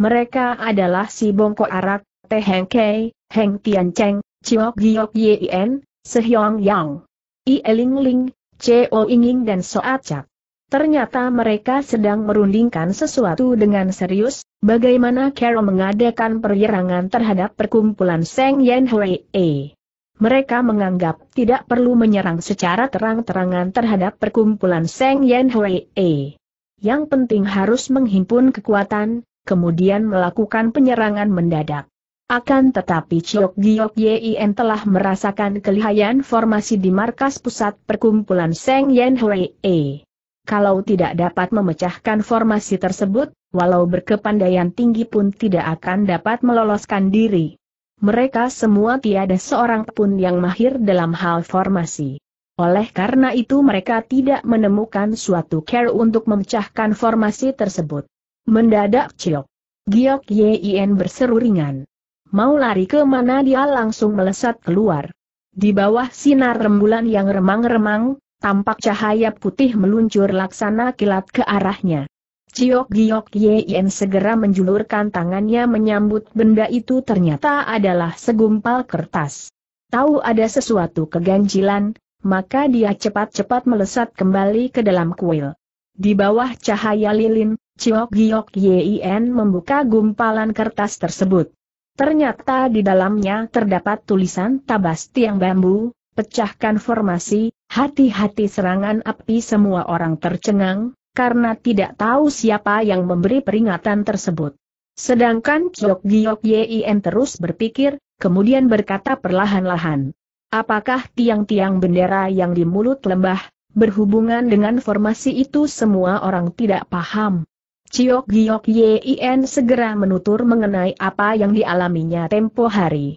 [SPEAKER 1] Mereka adalah si Bongko Arak, Teh Heng Kei, Heng Tian Cheng, Chiok Giok Yien, Sehyong Yang, I Eling Ling, Cheo Inging dan Soat Chak. Ternyata mereka sedang merundingkan sesuatu dengan serius, bagaimana Carol mengadakan peryerangan terhadap perkumpulan Seng Yen Hui e. Mereka menganggap tidak perlu menyerang secara terang-terangan terhadap perkumpulan Seng Yen Hui E. Yang penting harus menghimpun kekuatan, kemudian melakukan penyerangan mendadak. Akan tetapi Chiok Giok Yin telah merasakan kelihayan formasi di markas pusat perkumpulan Seng Yen Hui E. Kalau tidak dapat memecahkan formasi tersebut, walau berkepandaian tinggi pun tidak akan dapat meloloskan diri mereka semua tiada seorang pun yang mahir dalam hal formasi. Oleh karena itu mereka tidak menemukan suatu care untuk memecahkan formasi tersebut. Mendadak Ciok. Giok Yin berseru ringan. Mau lari ke mana dia langsung melesat keluar. Di bawah sinar rembulan yang remang-remang, tampak cahaya putih meluncur laksana kilat ke arahnya. Ciok Giok Yen segera menjulurkan tangannya menyambut benda itu ternyata adalah segumpal kertas. Tahu ada sesuatu keganjilan, maka dia cepat-cepat melesat kembali ke dalam kuil. Di bawah cahaya lilin, Ciok Giok Yen membuka gumpalan kertas tersebut. Ternyata di dalamnya terdapat tulisan tabas tiang bambu, pecahkan formasi, hati-hati serangan api semua orang tercengang, karena tidak tahu siapa yang memberi peringatan tersebut. Sedangkan Chok Giok Yien terus berpikir, kemudian berkata perlahan-lahan. Apakah tiang-tiang bendera yang di mulut lembah, berhubungan dengan formasi itu semua orang tidak paham? Chok Giok Yien segera menutur mengenai apa yang dialaminya tempo hari.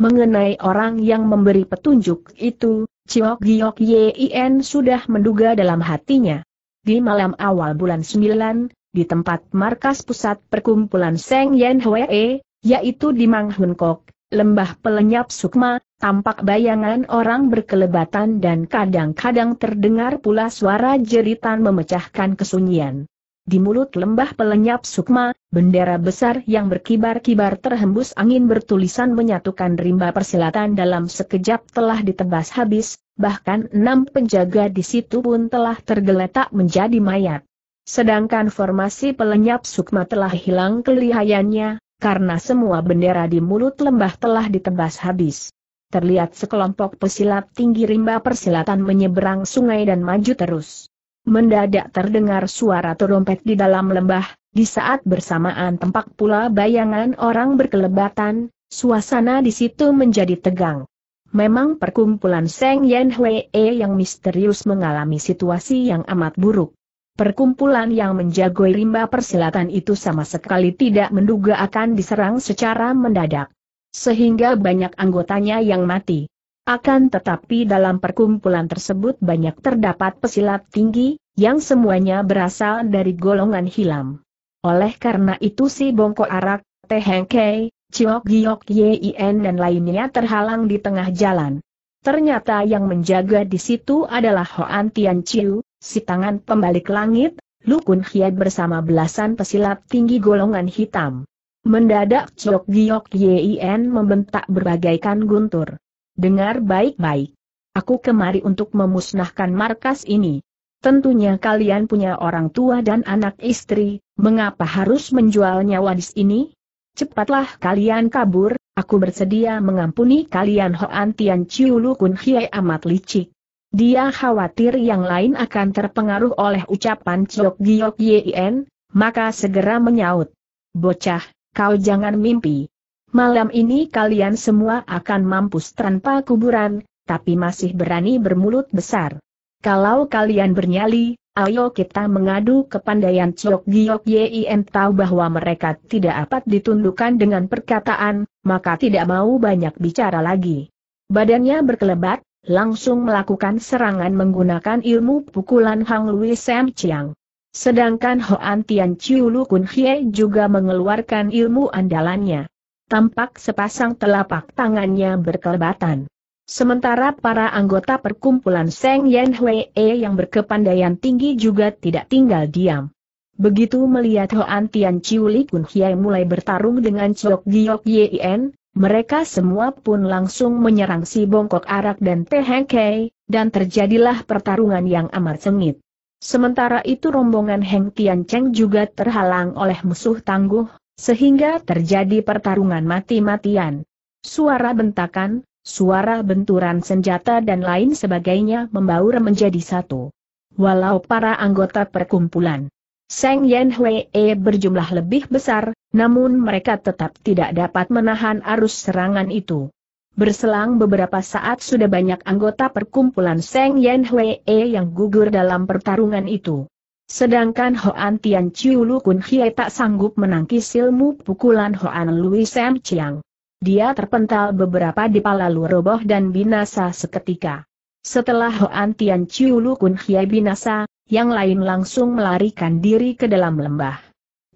[SPEAKER 1] Mengenai orang yang memberi petunjuk itu, Chok Giok Yien sudah menduga dalam hatinya di malam awal bulan 9, di tempat markas pusat perkumpulan Seng Yen Hwee, yaitu di Kok, lembah pelenyap sukma, tampak bayangan orang berkelebatan dan kadang-kadang terdengar pula suara jeritan memecahkan kesunyian. Di mulut lembah pelenyap sukma, bendera besar yang berkibar-kibar terhembus angin bertulisan menyatukan rimba persilatan dalam sekejap telah ditebas habis, bahkan enam penjaga di situ pun telah tergeletak menjadi mayat. Sedangkan formasi pelenyap Sukma telah hilang kelihayannya, karena semua bendera di mulut lembah telah ditebas habis. Terlihat sekelompok pesilat tinggi rimba persilatan menyeberang sungai dan maju terus. Mendadak terdengar suara terompet di dalam lembah, di saat bersamaan tempat pula bayangan orang berkelebatan, suasana di situ menjadi tegang. Memang perkumpulan Seng Yen Hwee yang misterius mengalami situasi yang amat buruk. Perkumpulan yang menjagoi rimba persilatan itu sama sekali tidak menduga akan diserang secara mendadak. Sehingga banyak anggotanya yang mati. Akan tetapi dalam perkumpulan tersebut banyak terdapat pesilat tinggi, yang semuanya berasal dari golongan hilam. Oleh karena itu si Bongko Arak, Kei. Ciok Giok Yin dan lainnya terhalang di tengah jalan. Ternyata yang menjaga di situ adalah Hoan Tian Chiu, si tangan pembalik langit, Lu Kun Hiat bersama belasan pesilat tinggi golongan hitam. Mendadak Ciok Giok Yin membentak berbagaikan guntur. Dengar baik-baik. Aku kemari untuk memusnahkan markas ini. Tentunya kalian punya orang tua dan anak istri, mengapa harus menjual nyawa di sini? cepatlah kalian kabur, aku bersedia mengampuni kalian Hoan Tian Chiu Lu Kun Hiei amat licik. Dia khawatir yang lain akan terpengaruh oleh ucapan Ciok Giok Yien, maka segera menyaut. Bocah, kau jangan mimpi. Malam ini kalian semua akan mampus tanpa kuburan, tapi masih berani bermulut besar. Kalau kalian bernyali, ayo kita mengadu kepandaian Chok Giok Yin tahu bahwa mereka tidak dapat ditundukkan dengan perkataan, maka tidak mau banyak bicara lagi. Badannya berkelebat, langsung melakukan serangan menggunakan ilmu pukulan Hang Lui Sam Chiang. Sedangkan Hoan Tian Chiu Lu Kun Hie juga mengeluarkan ilmu andalannya. Tampak sepasang telapak tangannya berkelebatan. Sementara para anggota perkumpulan Seng Yen Hwee yang berkepandaian tinggi juga tidak tinggal diam. Begitu melihat Hoan Tian Ciuli Kun Hiai mulai bertarung dengan Chok Giok Yien, mereka semua pun langsung menyerang si bongkok arak dan Teheng Kei, dan terjadilah pertarungan yang amat sengit. Sementara itu rombongan Heng Tian Cheng juga terhalang oleh musuh tangguh, sehingga terjadi pertarungan mati-matian. Suara bentakan, suara benturan senjata dan lain sebagainya membaur menjadi satu. Walau para anggota perkumpulan Seng Yen Hwee berjumlah lebih besar, namun mereka tetap tidak dapat menahan arus serangan itu. Berselang beberapa saat sudah banyak anggota perkumpulan Seng Yen Hwee yang gugur dalam pertarungan itu. Sedangkan Hoan Tian Chiu Lu Kun Hie tak sanggup menangkis ilmu pukulan Hoan Lui Sam Chiang. Dia terpental beberapa dipa lalu roboh dan binasa seketika. Setelah Hoan Tian Chiu Lu Kun Hiai binasa, yang lain langsung melarikan diri ke dalam lembah.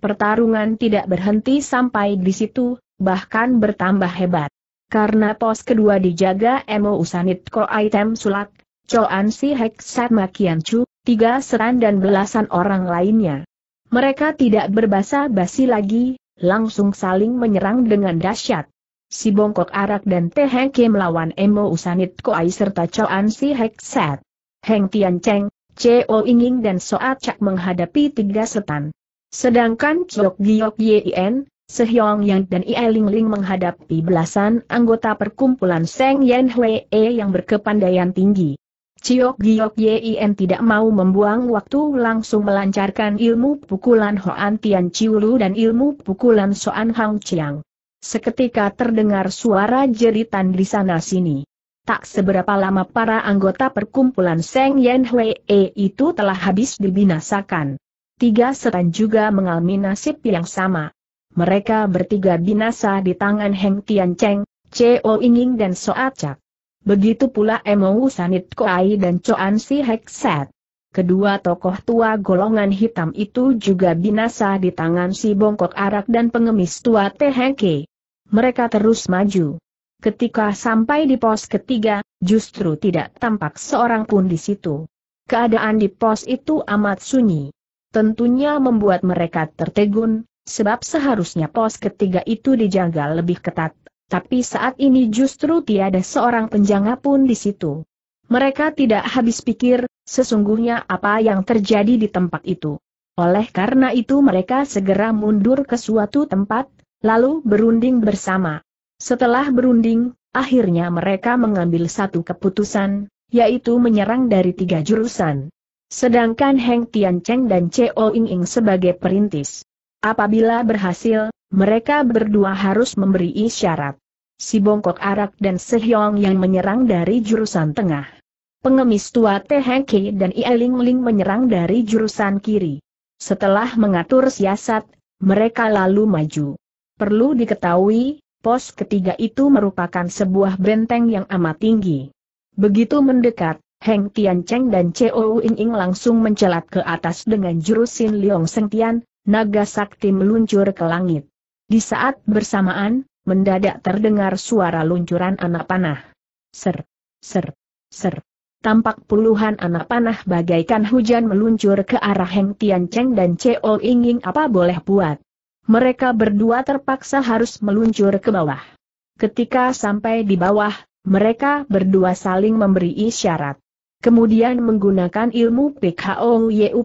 [SPEAKER 1] Pertarungan tidak berhenti sampai di situ, bahkan bertambah hebat. Karena pos kedua dijaga Emo Usanit Ko Item Sulak, Choan Si Hek Sat Makian Chu, tiga seran dan belasan orang lainnya. Mereka tidak berbasa basi lagi, langsung saling menyerang dengan dahsyat si bongkok arak dan Teh Heng melawan Emo Usanit Koai serta Choan Si Hek Set. Heng Tian Cheng, Cheo Inging dan Soat Cak menghadapi tiga setan. Sedangkan Chok Giok Yin, Sehyong Yang dan Ie Ling menghadapi belasan anggota perkumpulan Seng Yen Hwee yang berkepandaian tinggi. Ciok Giok Yin tidak mau membuang waktu langsung melancarkan ilmu pukulan Hoan Tian Ciulu dan ilmu pukulan Soan Hang Chiang. Seketika terdengar suara jeritan di sana-sini. Tak seberapa lama para anggota perkumpulan Seng Yen E itu telah habis dibinasakan. Tiga setan juga mengalami nasib yang sama. Mereka bertiga binasa di tangan Heng Tian Cheng, Cheo Inging dan Soacak. Begitu pula Emo Sanit Koai dan Choan Si Hekset. Kedua tokoh tua golongan hitam itu juga binasa di tangan si bongkok arak dan pengemis tua THK. Mereka terus maju. Ketika sampai di pos ketiga, justru tidak tampak seorang pun di situ. Keadaan di pos itu amat sunyi. Tentunya membuat mereka tertegun, sebab seharusnya pos ketiga itu dijaga lebih ketat, tapi saat ini justru tiada seorang penjaga pun di situ. Mereka tidak habis pikir, sesungguhnya apa yang terjadi di tempat itu. Oleh karena itu mereka segera mundur ke suatu tempat, lalu berunding bersama. Setelah berunding, akhirnya mereka mengambil satu keputusan, yaitu menyerang dari tiga jurusan. Sedangkan Heng Tian Cheng dan Cheo Ing Ing sebagai perintis. Apabila berhasil, mereka berdua harus memberi isyarat. Si Bongkok Arak dan Sehyong yang menyerang dari jurusan tengah. Pengemis tua Ke dan Ieling Ling menyerang dari jurusan kiri. Setelah mengatur siasat, mereka lalu maju. Perlu diketahui, pos ketiga itu merupakan sebuah benteng yang amat tinggi. Begitu mendekat, Heng Tian Cheng dan Chou Ying Ying langsung mencelat ke atas dengan jurusin Liong Seng Tian, naga sakti meluncur ke langit. Di saat bersamaan, mendadak terdengar suara luncuran anak panah. Ser, ser, ser. Tampak puluhan anak panah bagaikan hujan meluncur ke arah Heng Tian Cheng dan Ying Ying. apa boleh buat mereka berdua terpaksa harus meluncur ke bawah. Ketika sampai di bawah, mereka berdua saling memberi isyarat. Kemudian menggunakan ilmu PKO Yeu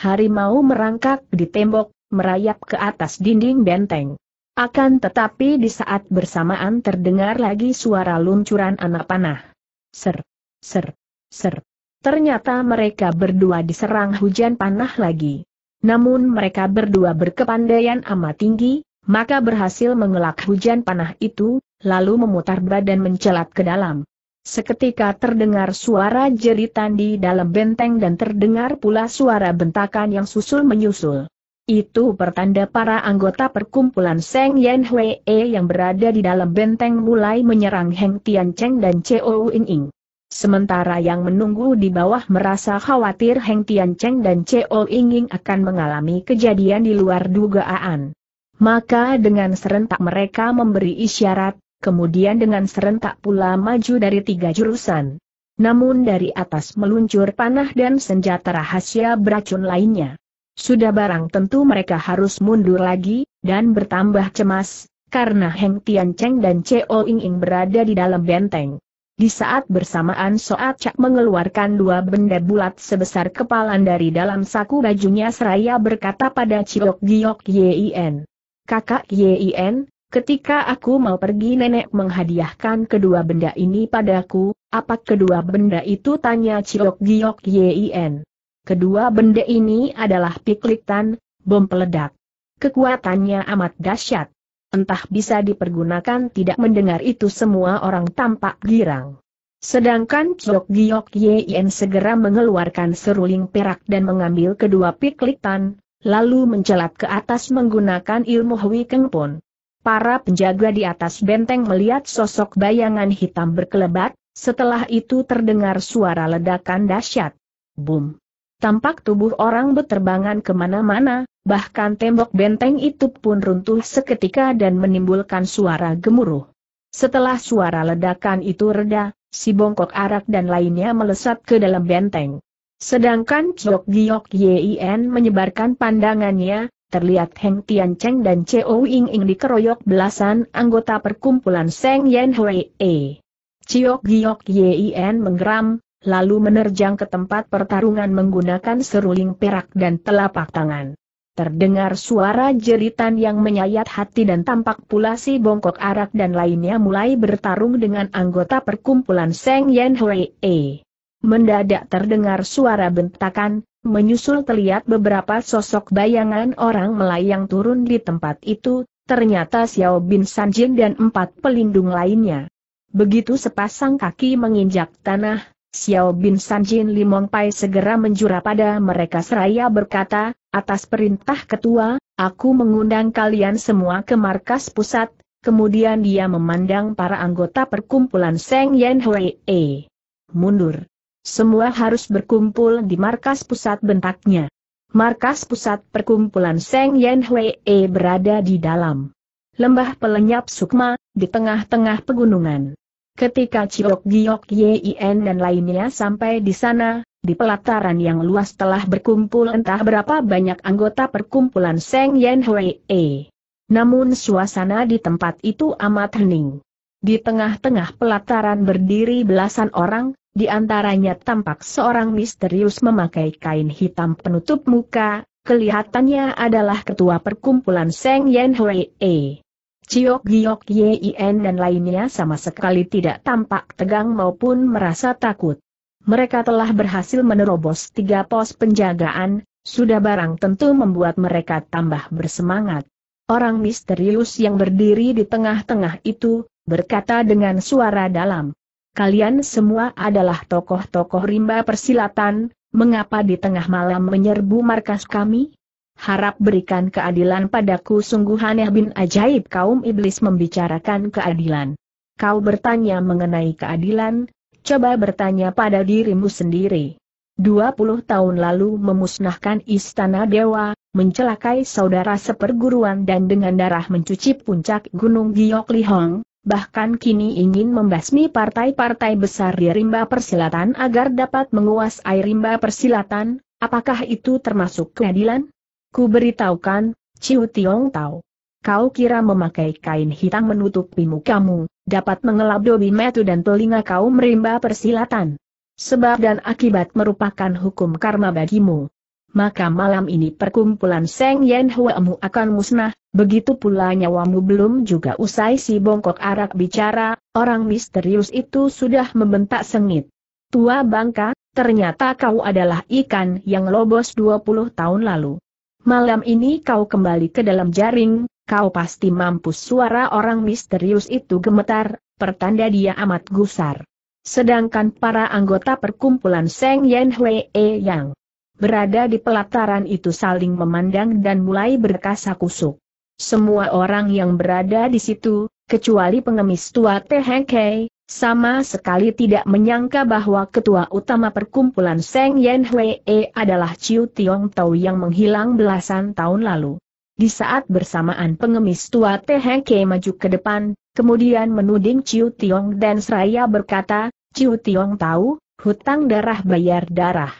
[SPEAKER 1] harimau merangkak di tembok, merayap ke atas dinding benteng. Akan tetapi di saat bersamaan terdengar lagi suara luncuran anak panah. Ser, ser, ser. Ternyata mereka berdua diserang hujan panah lagi namun mereka berdua berkepandaian amat tinggi, maka berhasil mengelak hujan panah itu, lalu memutar badan mencelat ke dalam. Seketika terdengar suara jeritan di dalam benteng dan terdengar pula suara bentakan yang susul-menyusul. Itu pertanda para anggota perkumpulan Seng Yen Hwee yang berada di dalam benteng mulai menyerang Heng Tian Cheng dan Cheo Ying Ying. Sementara yang menunggu di bawah merasa khawatir Heng Tian Cheng dan Cheol oh Yinging akan mengalami kejadian di luar dugaan. Maka dengan serentak mereka memberi isyarat, kemudian dengan serentak pula maju dari tiga jurusan. Namun dari atas meluncur panah dan senjata rahasia beracun lainnya. Sudah barang tentu mereka harus mundur lagi, dan bertambah cemas, karena Heng Tian Cheng dan Cheol oh Yinging berada di dalam benteng. Di saat bersamaan Soat Cak mengeluarkan dua benda bulat sebesar kepalan dari dalam saku bajunya seraya berkata pada Ciok Giok Yien, Kakak Yien, ketika aku mau pergi nenek menghadiahkan kedua benda ini padaku, apa kedua benda itu tanya Ciok Giok Yien. Kedua benda ini adalah piklik tan, bom peledak. Kekuatannya amat dahsyat. Entah bisa dipergunakan tidak mendengar itu semua orang tampak girang. Sedangkan Chok Giok Yen segera mengeluarkan seruling perak dan mengambil kedua piklitan, lalu mencelat ke atas menggunakan ilmu Hui Keng Pun. Para penjaga di atas benteng melihat sosok bayangan hitam berkelebat, setelah itu terdengar suara ledakan dahsyat. Boom! Tampak tubuh orang beterbangan kemana-mana, Bahkan tembok benteng itu pun runtuh seketika dan menimbulkan suara gemuruh. Setelah suara ledakan itu reda, si bongkok arak dan lainnya melesat ke dalam benteng. Sedangkan Chok Giok Yien menyebarkan pandangannya, terlihat Heng Tian Cheng dan Cheo Ying Ying dikeroyok belasan anggota perkumpulan Seng Yen Hui E. Chok Giok Yien menggeram, lalu menerjang ke tempat pertarungan menggunakan seruling perak dan telapak tangan. Terdengar suara jeritan yang menyayat hati dan tampak pula si bongkok arak dan lainnya mulai bertarung dengan anggota perkumpulan Seng Yen Hui E. Mendadak terdengar suara bentakan, menyusul terlihat beberapa sosok bayangan orang melayang turun di tempat itu, ternyata Xiao Bin San Jin dan empat pelindung lainnya. Begitu sepasang kaki menginjak tanah, Xiao Bin San Jin Limong Pai segera menjura pada mereka seraya berkata, atas perintah ketua, aku mengundang kalian semua ke markas pusat, kemudian dia memandang para anggota perkumpulan Seng Yen Hui E. Mundur. Semua harus berkumpul di markas pusat bentaknya. Markas pusat perkumpulan Seng Yen Hui E berada di dalam lembah pelenyap Sukma, di tengah-tengah pegunungan. Ketika Ciok Giok Yien dan lainnya sampai di sana, di pelataran yang luas telah berkumpul entah berapa banyak anggota perkumpulan Seng Yen Hui E. Namun suasana di tempat itu amat hening. Di tengah-tengah pelataran berdiri belasan orang, di antaranya tampak seorang misterius memakai kain hitam penutup muka, kelihatannya adalah ketua perkumpulan Seng Yen Hui E. Ciok Giok Yen dan lainnya sama sekali tidak tampak tegang maupun merasa takut. Mereka telah berhasil menerobos tiga pos penjagaan, sudah barang tentu membuat mereka tambah bersemangat. Orang misterius yang berdiri di tengah-tengah itu, berkata dengan suara dalam. Kalian semua adalah tokoh-tokoh rimba persilatan, mengapa di tengah malam menyerbu markas kami? Harap berikan keadilan padaku sungguh aneh bin ajaib kaum iblis membicarakan keadilan. Kau bertanya mengenai keadilan, Coba bertanya pada dirimu sendiri. 20 tahun lalu memusnahkan istana dewa, mencelakai saudara seperguruan dan dengan darah mencuci puncak gunung Giok Lihong, bahkan kini ingin membasmi partai-partai besar di rimba persilatan agar dapat menguasai rimba persilatan, apakah itu termasuk keadilan? Ku beritahukan, Ciu Tiong tahu. Kau kira memakai kain hitam menutupi kamu dapat mengelap dobi metu dan telinga kau merimba persilatan. Sebab dan akibat merupakan hukum karma bagimu. Maka malam ini perkumpulan Seng Yen mu akan musnah, begitu pula nyawamu belum juga usai si bongkok arak bicara, orang misterius itu sudah membentak sengit. Tua bangka, ternyata kau adalah ikan yang lobos 20 tahun lalu. Malam ini kau kembali ke dalam jaring, kau pasti mampu suara orang misterius itu gemetar, pertanda dia amat gusar. Sedangkan para anggota perkumpulan Seng Yen Hwee yang berada di pelataran itu saling memandang dan mulai berkasa kusuk. Semua orang yang berada di situ, kecuali pengemis tua Tehengkei, sama sekali tidak menyangka bahwa ketua utama perkumpulan Seng Yen Hwee adalah Ciu Tiong Tau yang menghilang belasan tahun lalu. Di saat bersamaan pengemis tua THK maju ke depan, kemudian menuding Ciu Tiong dan seraya berkata, Ciu Tiong tahu, hutang darah bayar darah.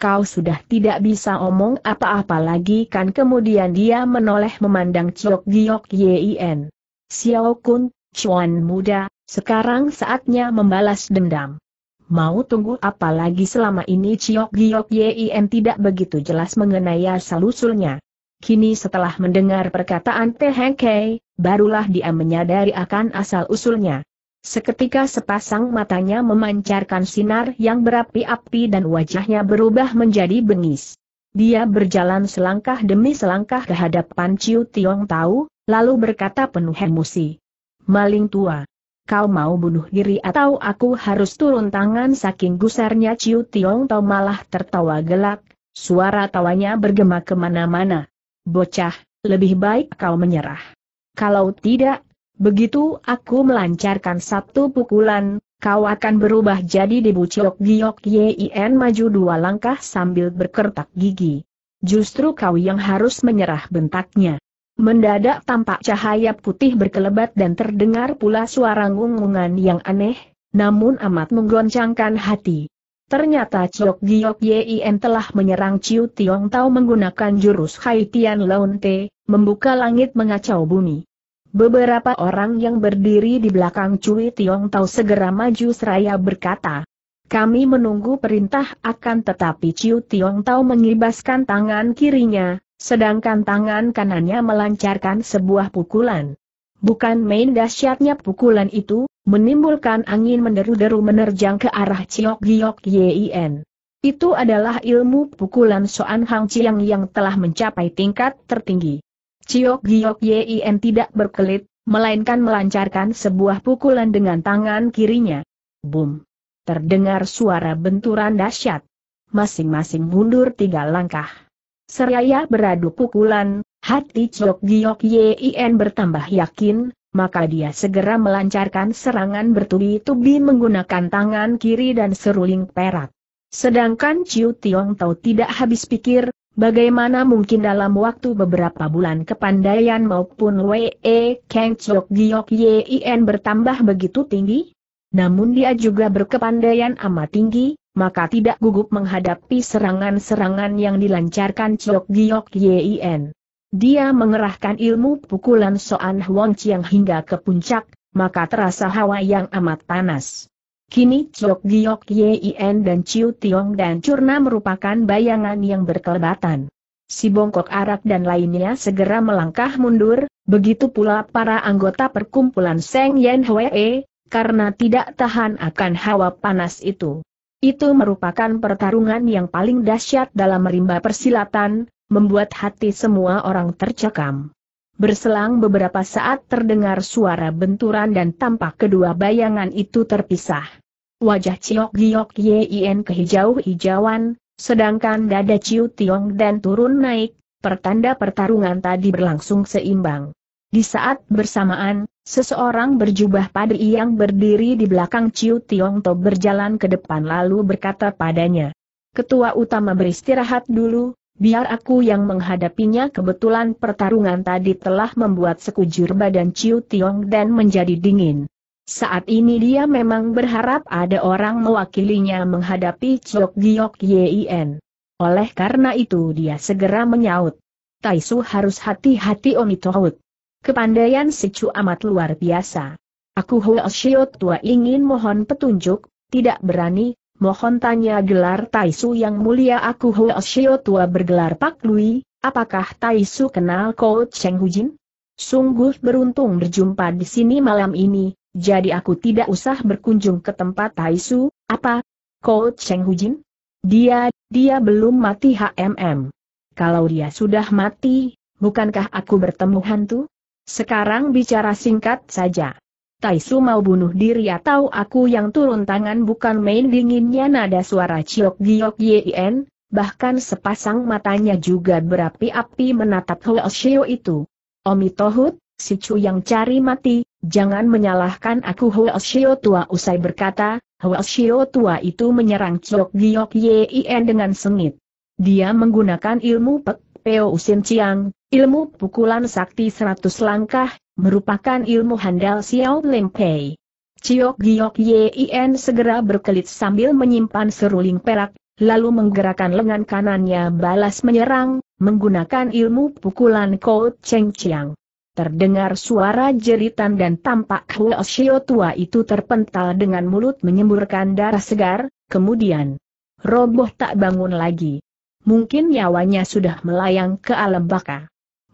[SPEAKER 1] Kau sudah tidak bisa omong apa-apa lagi kan kemudian dia menoleh memandang Ciok Giok Yien. Xiao Kun, Chuan muda, sekarang saatnya membalas dendam. Mau tunggu apa lagi selama ini Ciok Giok Yien tidak begitu jelas mengenai asal-usulnya. Kini setelah mendengar perkataan Tehengkei, barulah dia menyadari akan asal-usulnya. Seketika sepasang matanya memancarkan sinar yang berapi-api dan wajahnya berubah menjadi bengis. Dia berjalan selangkah demi selangkah ke hadapan Ciu Tiong Tau, lalu berkata penuh emosi. Maling tua. Kau mau bunuh diri atau aku harus turun tangan saking gusarnya Ciu Tiong Tau malah tertawa gelak, suara tawanya bergema kemana-mana bocah, lebih baik kau menyerah. Kalau tidak, begitu aku melancarkan satu pukulan, kau akan berubah jadi debu. dibuciok giok Yin maju dua langkah sambil berkertak gigi. Justru kau yang harus menyerah bentaknya. Mendadak tampak cahaya putih berkelebat dan terdengar pula suara ngungungan yang aneh, namun amat menggoncangkan hati. Ternyata Chok Giok Yien telah menyerang Chiu Tiong Tao menggunakan jurus Hai Tian membuka langit mengacau bumi. Beberapa orang yang berdiri di belakang Cui Tiong Tao segera maju seraya berkata, kami menunggu perintah akan tetapi Chiu Tiong Tao mengibaskan tangan kirinya, sedangkan tangan kanannya melancarkan sebuah pukulan. Bukan main dahsyatnya pukulan itu, menimbulkan angin menderu-deru menerjang ke arah Ciok Giok Yien. Itu adalah ilmu pukulan Soan Hang Chiang yang telah mencapai tingkat tertinggi. Ciok Giok Yien tidak berkelit, melainkan melancarkan sebuah pukulan dengan tangan kirinya. Boom! Terdengar suara benturan dahsyat. Masing-masing mundur tiga langkah. Seraya beradu pukulan, Hati Chok Giok Yin bertambah yakin, maka dia segera melancarkan serangan bertubi-tubi menggunakan tangan kiri dan seruling perak. Sedangkan Chiu Tiong Tau tidak habis pikir, Bagaimana mungkin dalam waktu beberapa bulan kepandaian maupun Wei e Kang Chok Giok Yin bertambah begitu tinggi? Namun dia juga berkepandaian amat tinggi, maka tidak gugup menghadapi serangan-serangan yang dilancarkan Chok Giok Yin. Dia mengerahkan ilmu pukulan Soan Huang Chiang hingga ke puncak, maka terasa hawa yang amat panas. Kini Chok Giok Yin dan Chiu Tiong dan Curna merupakan bayangan yang berkelebatan. Si bongkok arak dan lainnya segera melangkah mundur, begitu pula para anggota perkumpulan Seng Yen Hwee, karena tidak tahan akan hawa panas itu. Itu merupakan pertarungan yang paling dahsyat dalam rimba persilatan, membuat hati semua orang tercekam. Berselang beberapa saat terdengar suara benturan dan tampak kedua bayangan itu terpisah. Wajah Ciok Giok Yin kehijau-hijauan, sedangkan dada Ciu Tiong dan turun naik, pertanda pertarungan tadi berlangsung seimbang. Di saat bersamaan, seseorang berjubah padri yang berdiri di belakang Ciu Tiong To berjalan ke depan lalu berkata padanya. Ketua utama beristirahat dulu, Biar aku yang menghadapinya kebetulan pertarungan tadi telah membuat sekujur badan Ciu Tiong dan menjadi dingin. Saat ini dia memang berharap ada orang mewakilinya menghadapi Chok Giok Yien. Oleh karena itu dia segera menyaut. Su harus hati-hati Omitohut. Kepandaian si Chu amat luar biasa. Aku Huo Xiao tua ingin mohon petunjuk, tidak berani, mohon tanya gelar Taisu yang mulia aku Ho Shio tua bergelar Pak Lui, apakah Taisu kenal Coach Cheng Hu Jin? Sungguh beruntung berjumpa di sini malam ini, jadi aku tidak usah berkunjung ke tempat Taisu, apa? Coach Cheng Hujin? Dia, dia belum mati HMM. Kalau dia sudah mati, bukankah aku bertemu hantu? Sekarang bicara singkat saja. Taisu mau bunuh diri atau aku yang turun tangan bukan main dinginnya nada suara Chiok Giok Yien, bahkan sepasang matanya juga berapi-api menatap Hwa Shio itu. Omi Tohut, si Chu yang cari mati, jangan menyalahkan aku Hwa Shio tua usai berkata, Hwa Shio tua itu menyerang Chiok Giok Yien dengan sengit. Dia menggunakan ilmu Pek Peo Usin Ciang, ilmu pukulan sakti seratus langkah, merupakan ilmu handal Xiao Lim Pei. Ciok Giok Yin segera berkelit sambil menyimpan seruling perak, lalu menggerakkan lengan kanannya balas menyerang, menggunakan ilmu pukulan Kou Cheng Chiang. Terdengar suara jeritan dan tampak Huo Xiao tua itu terpental dengan mulut menyemburkan darah segar, kemudian roboh tak bangun lagi. Mungkin nyawanya sudah melayang ke alam baka.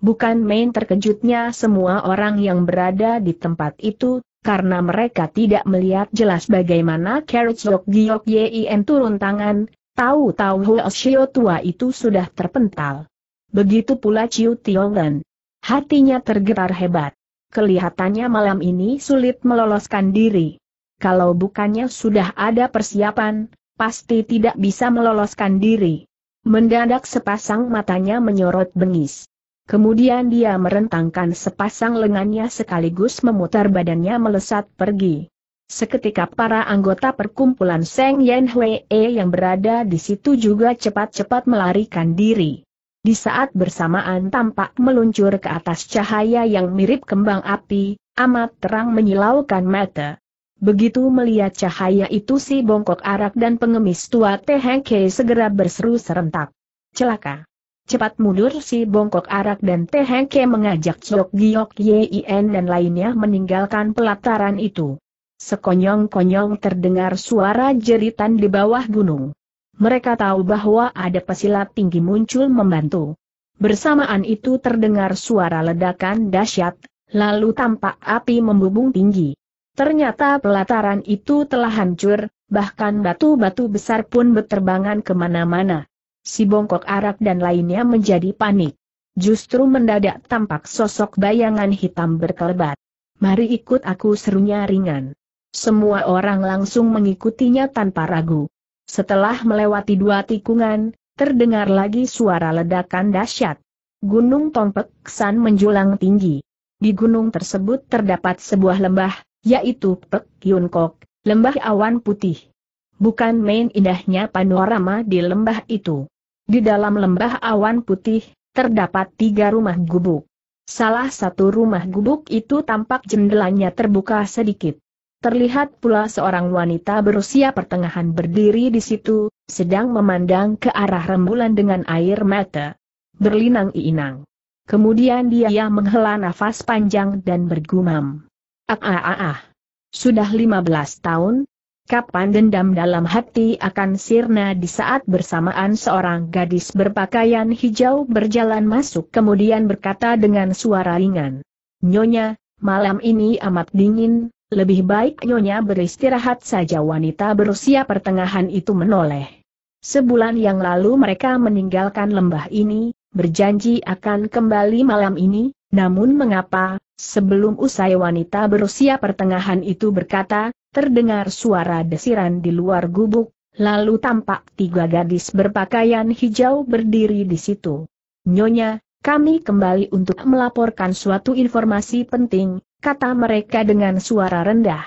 [SPEAKER 1] Bukan main terkejutnya semua orang yang berada di tempat itu, karena mereka tidak melihat jelas bagaimana Carrot Dok Giok Yin turun tangan, tahu-tahu Hoa tua itu sudah terpental. Begitu pula Ciu Tiongan. Hatinya tergetar hebat. Kelihatannya malam ini sulit meloloskan diri. Kalau bukannya sudah ada persiapan, pasti tidak bisa meloloskan diri. Mendadak sepasang matanya menyorot bengis. Kemudian dia merentangkan sepasang lengannya sekaligus memutar badannya melesat pergi. Seketika para anggota perkumpulan Seng Yen Hwee yang berada di situ juga cepat-cepat melarikan diri. Di saat bersamaan tampak meluncur ke atas cahaya yang mirip kembang api, amat terang menyilaukan mata. Begitu melihat cahaya itu si bongkok arak dan pengemis tua Tehengke segera berseru serentak. Celaka! Cepat mundur si bongkok arak dan Tehengke mengajak Chok Giok Yien dan lainnya meninggalkan pelataran itu. Sekonyong-konyong terdengar suara jeritan di bawah gunung. Mereka tahu bahwa ada pesilat tinggi muncul membantu. Bersamaan itu terdengar suara ledakan dahsyat, lalu tampak api membubung tinggi. Ternyata pelataran itu telah hancur, bahkan batu-batu besar pun berterbangan kemana-mana si bongkok arak dan lainnya menjadi panik. Justru mendadak tampak sosok bayangan hitam berkelebat. Mari ikut aku serunya ringan. Semua orang langsung mengikutinya tanpa ragu. Setelah melewati dua tikungan, terdengar lagi suara ledakan dahsyat. Gunung Tongpek San menjulang tinggi. Di gunung tersebut terdapat sebuah lembah, yaitu Pek Yunkok, lembah awan putih. Bukan main indahnya panorama di lembah itu. Di dalam lembah awan putih, terdapat tiga rumah gubuk. Salah satu rumah gubuk itu tampak jendelanya terbuka sedikit. Terlihat pula seorang wanita berusia pertengahan berdiri di situ, sedang memandang ke arah rembulan dengan air mata. Berlinang-inang. Kemudian dia menghela nafas panjang dan bergumam. Ah ah ah ah. Sudah 15 tahun, Kapan dendam dalam hati akan sirna di saat bersamaan seorang gadis berpakaian hijau berjalan masuk kemudian berkata dengan suara ringan. Nyonya, malam ini amat dingin, lebih baik Nyonya beristirahat saja wanita berusia pertengahan itu menoleh. Sebulan yang lalu mereka meninggalkan lembah ini, berjanji akan kembali malam ini, namun mengapa, sebelum usai wanita berusia pertengahan itu berkata, terdengar suara desiran di luar gubuk, lalu tampak tiga gadis berpakaian hijau berdiri di situ. Nyonya, kami kembali untuk melaporkan suatu informasi penting, kata mereka dengan suara rendah.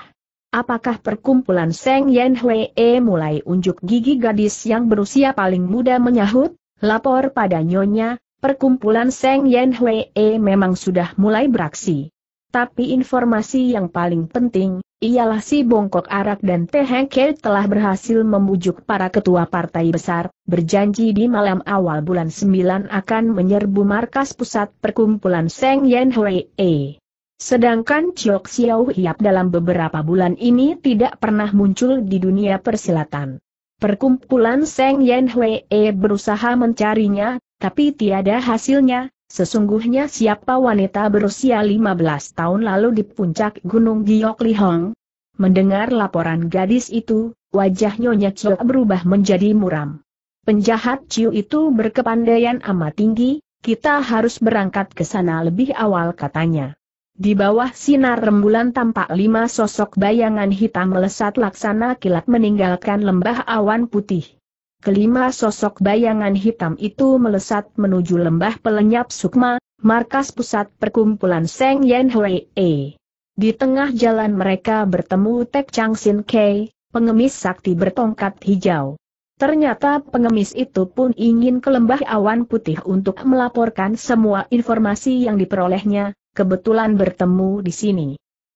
[SPEAKER 1] Apakah perkumpulan Seng Yen Hwee mulai unjuk gigi gadis yang berusia paling muda menyahut? Lapor pada Nyonya, perkumpulan Seng Yen Hwee memang sudah mulai beraksi. Tapi informasi yang paling penting, ialah si bongkok arak dan THK telah berhasil membujuk para ketua partai besar, berjanji di malam awal bulan 9 akan menyerbu markas pusat perkumpulan Seng Yen Hwee. E. Sedangkan Chok Xiao Hiap dalam beberapa bulan ini tidak pernah muncul di dunia persilatan. Perkumpulan Seng Yen Hwee E berusaha mencarinya, tapi tiada hasilnya, Sesungguhnya siapa wanita berusia 15 tahun lalu di puncak Gunung Giok Lihong? Mendengar laporan gadis itu, wajah Nyonya Chiu berubah menjadi muram. Penjahat Chiu itu berkepandaian amat tinggi, kita harus berangkat ke sana lebih awal katanya. Di bawah sinar rembulan tampak lima sosok bayangan hitam melesat laksana kilat meninggalkan lembah awan putih. Kelima sosok bayangan hitam itu melesat menuju lembah pelenyap Sukma, markas pusat perkumpulan Seng Yen Hui E. Di tengah jalan mereka bertemu Tek Chang Sin Kei, pengemis sakti bertongkat hijau. Ternyata pengemis itu pun ingin ke lembah awan putih untuk melaporkan semua informasi yang diperolehnya, kebetulan bertemu di sini.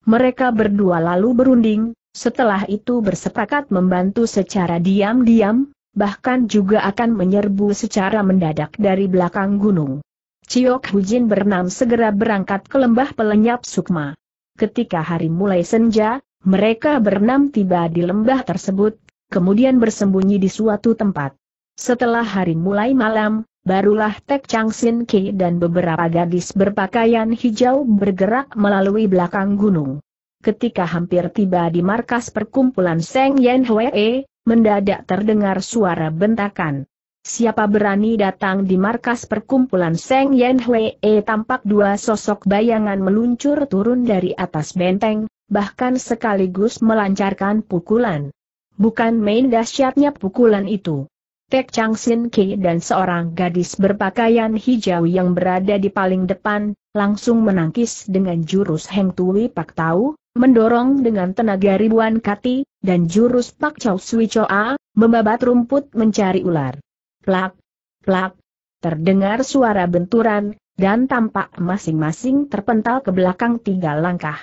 [SPEAKER 1] Mereka berdua lalu berunding, setelah itu bersepakat membantu secara diam-diam, bahkan juga akan menyerbu secara mendadak dari belakang gunung. Ciok Hujin bernam segera berangkat ke lembah pelenyap Sukma. Ketika hari mulai senja, mereka bernam tiba di lembah tersebut, kemudian bersembunyi di suatu tempat. Setelah hari mulai malam, barulah Tek Chang Sin Ki dan beberapa gadis berpakaian hijau bergerak melalui belakang gunung. Ketika hampir tiba di markas perkumpulan Seng Yen Hwee, mendadak terdengar suara bentakan. Siapa berani datang di markas perkumpulan Seng Yen Hwee tampak dua sosok bayangan meluncur turun dari atas benteng, bahkan sekaligus melancarkan pukulan. Bukan main dahsyatnya pukulan itu. Tek Chang Sin Ki dan seorang gadis berpakaian hijau yang berada di paling depan, langsung menangkis dengan jurus Heng Tui Pak Tau, mendorong dengan tenaga ribuan kati, dan jurus Pak Chow Sui Choa, membabat rumput mencari ular. Plak, plak, terdengar suara benturan, dan tampak masing-masing terpental ke belakang tiga langkah.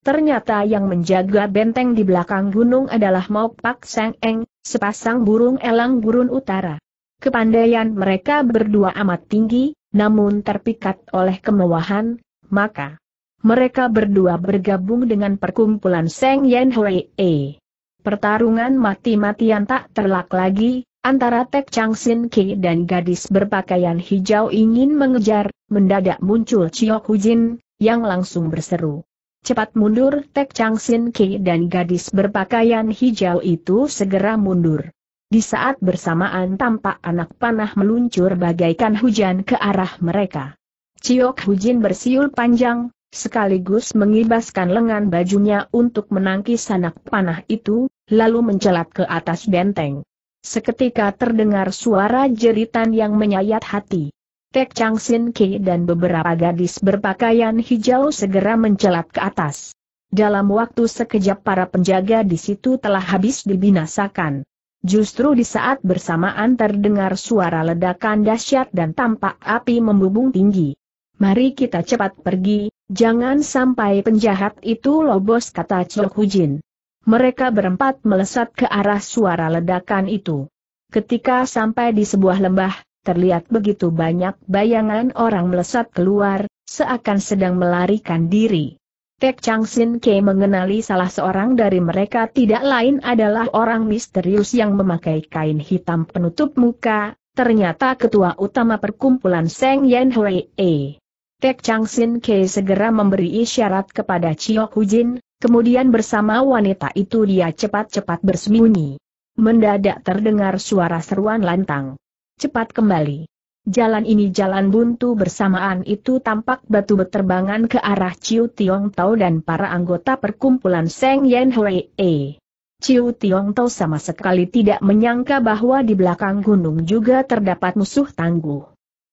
[SPEAKER 1] Ternyata yang menjaga benteng di belakang gunung adalah Mok Pak Seng Eng, sepasang burung elang gurun utara. Kepandaian mereka berdua amat tinggi, namun terpikat oleh kemewahan, maka mereka berdua bergabung dengan perkumpulan Seng Yen Hui E. Pertarungan mati-matian tak terlak lagi, antara Tek Chang Sin Ki dan gadis berpakaian hijau ingin mengejar, mendadak muncul Chiok Jin, yang langsung berseru. Cepat mundur Tek Chang Sin Ki dan gadis berpakaian hijau itu segera mundur. Di saat bersamaan tampak anak panah meluncur bagaikan hujan ke arah mereka. Hu Jin bersiul panjang, sekaligus mengibaskan lengan bajunya untuk menangkis anak panah itu, lalu mencelat ke atas benteng. Seketika terdengar suara jeritan yang menyayat hati. Tek Chang Sin Ki dan beberapa gadis berpakaian hijau segera mencelat ke atas. Dalam waktu sekejap para penjaga di situ telah habis dibinasakan. Justru di saat bersamaan terdengar suara ledakan dahsyat dan tampak api membumbung tinggi. Mari kita cepat pergi, jangan sampai penjahat itu lobos kata Chok Hujin. Mereka berempat melesat ke arah suara ledakan itu. Ketika sampai di sebuah lembah, terlihat begitu banyak bayangan orang melesat keluar, seakan sedang melarikan diri. Tek Chang Sin Ke mengenali salah seorang dari mereka tidak lain adalah orang misterius yang memakai kain hitam penutup muka, ternyata ketua utama perkumpulan Seng Yan Hui E. Kek Chang Sin Ke segera memberi isyarat kepada Chio Hujin, kemudian bersama wanita itu dia cepat-cepat bersembunyi. Mendadak terdengar suara seruan lantang. Cepat kembali. Jalan ini jalan buntu bersamaan itu tampak batu berterbangan ke arah Ciu Tiong Tao dan para anggota perkumpulan Seng Yen Hui E. Ciu Tiong Tao sama sekali tidak menyangka bahwa di belakang gunung juga terdapat musuh tangguh.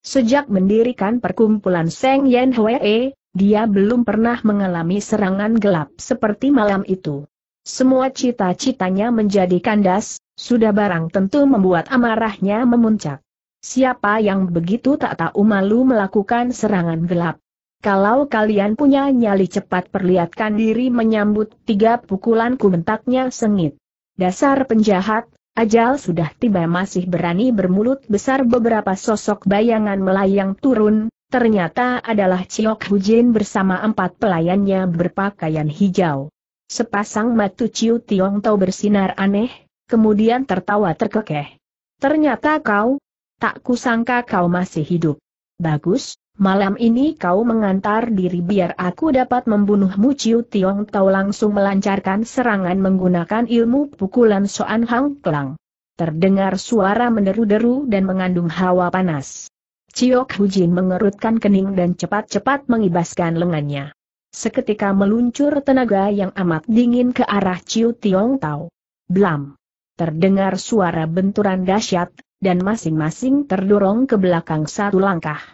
[SPEAKER 1] Sejak mendirikan perkumpulan Seng Yen Hwee, dia belum pernah mengalami serangan gelap seperti malam itu. Semua cita-citanya menjadi kandas, sudah barang tentu membuat amarahnya memuncak. Siapa yang begitu tak tahu malu melakukan serangan gelap? Kalau kalian punya nyali cepat perlihatkan diri menyambut tiga pukulanku bentaknya sengit. Dasar penjahat, Ajal sudah tiba masih berani bermulut besar beberapa sosok bayangan melayang turun, ternyata adalah Ciok Hujin bersama empat pelayannya berpakaian hijau. Sepasang matu Ciu Tiong Tau bersinar aneh, kemudian tertawa terkekeh. Ternyata kau, tak kusangka kau masih hidup. Bagus, Malam ini kau mengantar diri biar aku dapat membunuhmu Ciu Tiong Tau langsung melancarkan serangan menggunakan ilmu pukulan Soan Hang Klang. Terdengar suara meneru deru dan mengandung hawa panas. Ciok Hujin mengerutkan kening dan cepat-cepat mengibaskan lengannya. Seketika meluncur tenaga yang amat dingin ke arah Ciu Tiong Tau. Blam! Terdengar suara benturan dahsyat, dan masing-masing terdorong ke belakang satu langkah.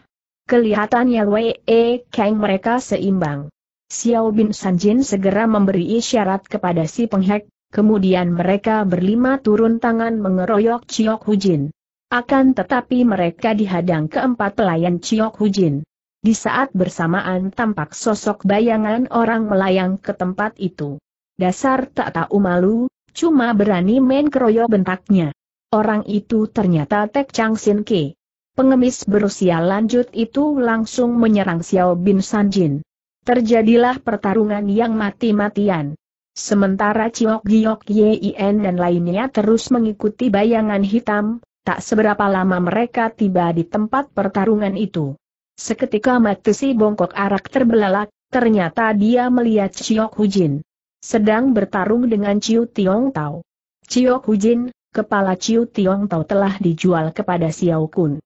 [SPEAKER 1] Kelihatannya Wei Kang mereka seimbang. Xiao Bin Sanjin segera memberi isyarat kepada si penghek, kemudian mereka berlima turun tangan mengeroyok Chiok Hujin. Akan tetapi mereka dihadang keempat pelayan Chiok Hujin. Di saat bersamaan tampak sosok bayangan orang melayang ke tempat itu. Dasar tak tahu malu, cuma berani main keroyok bentaknya. Orang itu ternyata Tek Chang Sin Ke pengemis berusia lanjut itu langsung menyerang Xiao Bin Sanjin. Terjadilah pertarungan yang mati-matian. Sementara Ciok Giok Yien dan lainnya terus mengikuti bayangan hitam, tak seberapa lama mereka tiba di tempat pertarungan itu. Seketika mata si bongkok arak terbelalak, ternyata dia melihat Ciok Hujin. Sedang bertarung dengan Ciu Tiong Tao. Ciok Hujin, kepala Ciu Tiong Tao telah dijual kepada Xiao Kun.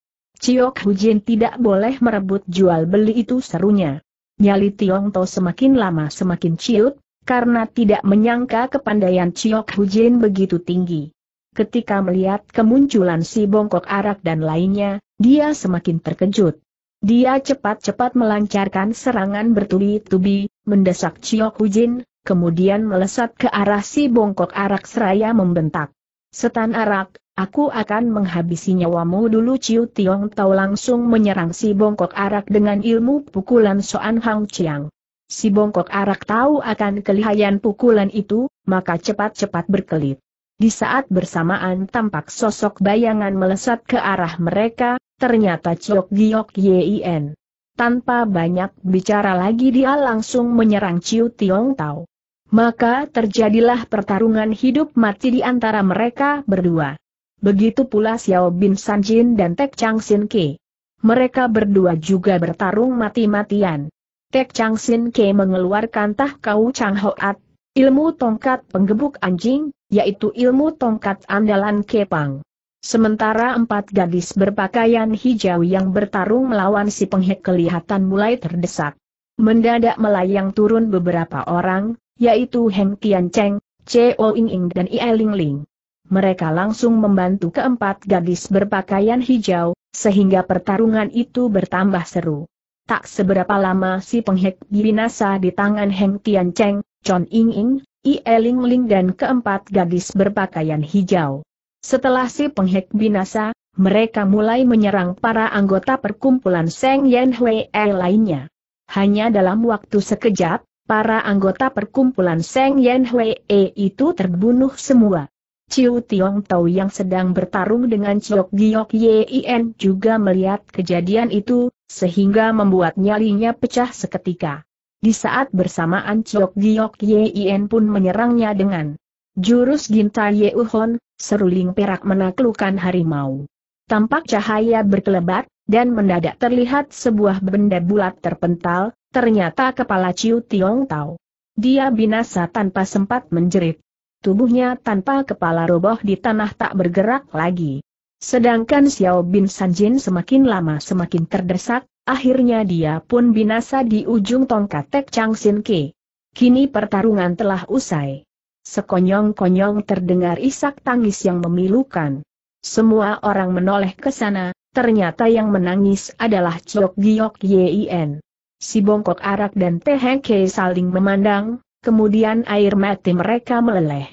[SPEAKER 1] Ciok Hujin tidak boleh merebut jual beli itu serunya. Nyali Tiong To semakin lama semakin ciut, karena tidak menyangka kepandaian Ciok Hujin begitu tinggi. Ketika melihat kemunculan si bongkok arak dan lainnya, dia semakin terkejut. Dia cepat-cepat melancarkan serangan bertubi-tubi, mendesak Ciok Hujin, kemudian melesat ke arah si bongkok arak seraya membentak. Setan arak, Aku akan menghabisi nyawamu dulu Ciu Tiong Tau langsung menyerang si bongkok arak dengan ilmu pukulan Soan Hang Chiang. Si bongkok arak tahu akan kelihayan pukulan itu, maka cepat-cepat berkelit. Di saat bersamaan tampak sosok bayangan melesat ke arah mereka, ternyata Ciok Giok Yin. Tanpa banyak bicara lagi dia langsung menyerang Ciu Tiong Tao. Maka terjadilah pertarungan hidup mati di antara mereka berdua. Begitu pula Xiao Bin San Jin dan Tek Chang Sin Ke. Mereka berdua juga bertarung mati-matian. Tek Chang Sin Ke mengeluarkan tah kau Chang Hoat, ilmu tongkat penggebuk anjing, yaitu ilmu tongkat andalan Kepang. Sementara empat gadis berpakaian hijau yang bertarung melawan si penghek kelihatan mulai terdesak. Mendadak melayang turun beberapa orang, yaitu Heng Tian Cheng, Cheo Ying Ying dan Ie Ling Ling mereka langsung membantu keempat gadis berpakaian hijau, sehingga pertarungan itu bertambah seru. Tak seberapa lama si penghek binasa di tangan Heng Tian Cheng, Chon Ying Ying, I Ling Ling dan keempat gadis berpakaian hijau. Setelah si penghek binasa, mereka mulai menyerang para anggota perkumpulan Seng Yen Hui e lainnya. Hanya dalam waktu sekejap, para anggota perkumpulan Seng Yen Hui e itu terbunuh semua. Ciu Tiong Tau yang sedang bertarung dengan Ciok Giok Yien juga melihat kejadian itu, sehingga membuat nyalinya pecah seketika. Di saat bersamaan Ciok Giok Yien pun menyerangnya dengan jurus Ginta Yeuhon, seruling perak menaklukkan harimau. Tampak cahaya berkelebat, dan mendadak terlihat sebuah benda bulat terpental, ternyata kepala Ciu Tiong Tau. Dia binasa tanpa sempat menjerit tubuhnya tanpa kepala roboh di tanah tak bergerak lagi. Sedangkan Xiao Bin Sanjin semakin lama semakin terdesak, akhirnya dia pun binasa di ujung tongkat Tek Chang Sin Ke. Kini pertarungan telah usai. Sekonyong-konyong terdengar isak tangis yang memilukan. Semua orang menoleh ke sana, ternyata yang menangis adalah Chok Giok Yien. Si bongkok arak dan Ke saling memandang, kemudian air mati mereka meleleh.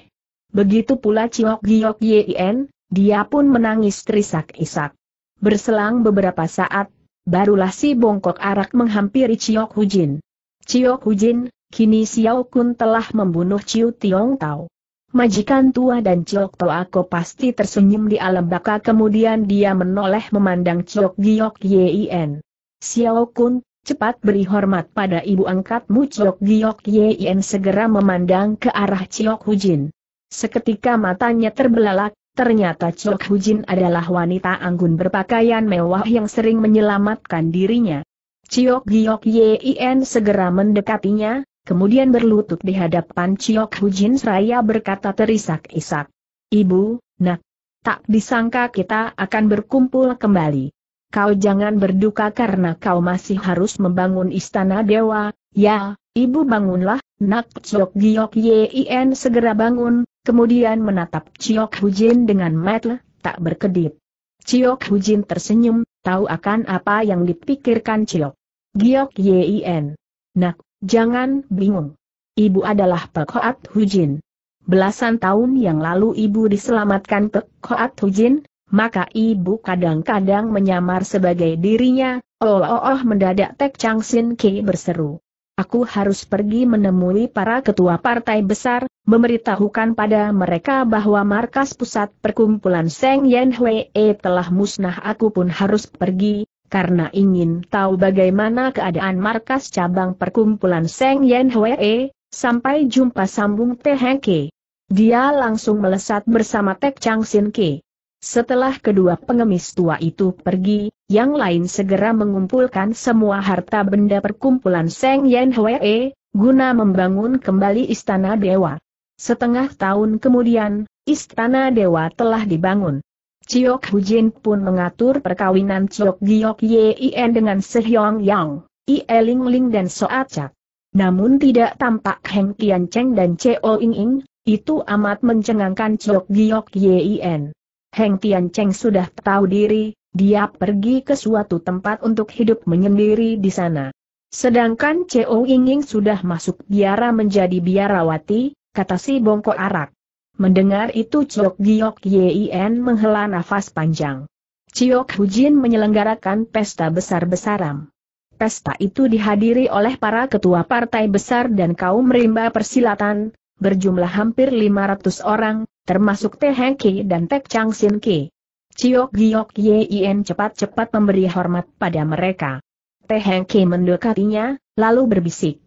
[SPEAKER 1] Begitu pula Ciok Giok Yien, dia pun menangis terisak-isak. Berselang beberapa saat, barulah si bongkok arak menghampiri Ciok Hujin. Ciok Hujin, kini Xiao Kun telah membunuh Ciu Tiong Tao. Majikan tua dan Ciok Toako pasti tersenyum di alam baka kemudian dia menoleh memandang Ciok Giok Yien. Xiao Kun, cepat beri hormat pada ibu angkatmu Ciok Giok Yien. segera memandang ke arah Ciok Hujin. Seketika matanya terbelalak, ternyata Ciok Hujin adalah wanita anggun berpakaian mewah yang sering menyelamatkan dirinya. Ciok Giok Yien segera mendekatinya, kemudian berlutut di hadapan Ciok Hujin seraya berkata terisak-isak. Ibu, nak, tak disangka kita akan berkumpul kembali kau jangan berduka karena kau masih harus membangun istana dewa, ya, ibu bangunlah, nak Ciok Giok Yin segera bangun, kemudian menatap Ciok Hujin dengan mata tak berkedip. Ciok Hujin tersenyum, tahu akan apa yang dipikirkan Ciok. Giok Yin. Nak, jangan bingung. Ibu adalah Pekoat Hujin. Belasan tahun yang lalu ibu diselamatkan Pekoat Hujin, maka ibu kadang-kadang menyamar sebagai dirinya, oh oh oh mendadak Tek Chang Sin Ki berseru. Aku harus pergi menemui para ketua partai besar, memberitahukan pada mereka bahwa markas pusat perkumpulan Seng Yen Hwee telah musnah aku pun harus pergi, karena ingin tahu bagaimana keadaan markas cabang perkumpulan Seng Yen Hwee, sampai jumpa sambung THK. Dia langsung melesat bersama Tek Chang Sin Ki. Setelah kedua pengemis tua itu pergi, yang lain segera mengumpulkan semua harta benda perkumpulan Seng Yen Hwee, guna membangun kembali Istana Dewa. Setengah tahun kemudian, Istana Dewa telah dibangun. Ciok Hujin pun mengatur perkawinan Ciok Giok Yien dengan Sehyong Yang, Ie Ling Ling dan Chak. Namun tidak tampak Heng Tian Cheng dan Cheo Ing Ing, itu amat mencengangkan Ciok Giok Yien. Heng Tian Cheng sudah tahu diri, dia pergi ke suatu tempat untuk hidup menyendiri di sana. Sedangkan Ying Ying sudah masuk biara menjadi biarawati, kata si bongkok arak. Mendengar itu Ciok Giok Yien menghela nafas panjang. Hu Hujin menyelenggarakan pesta besar-besaran. Pesta itu dihadiri oleh para ketua partai besar dan kaum rimba persilatan, berjumlah hampir 500 orang, termasuk Teh Ki dan Tek Chang Sin Ki. Ciok Giok Yin cepat-cepat memberi hormat pada mereka. Teh Ki mendekatinya, lalu berbisik.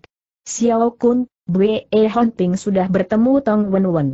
[SPEAKER 1] Xiao Kun, Bwe e sudah bertemu Tong Wen Wen.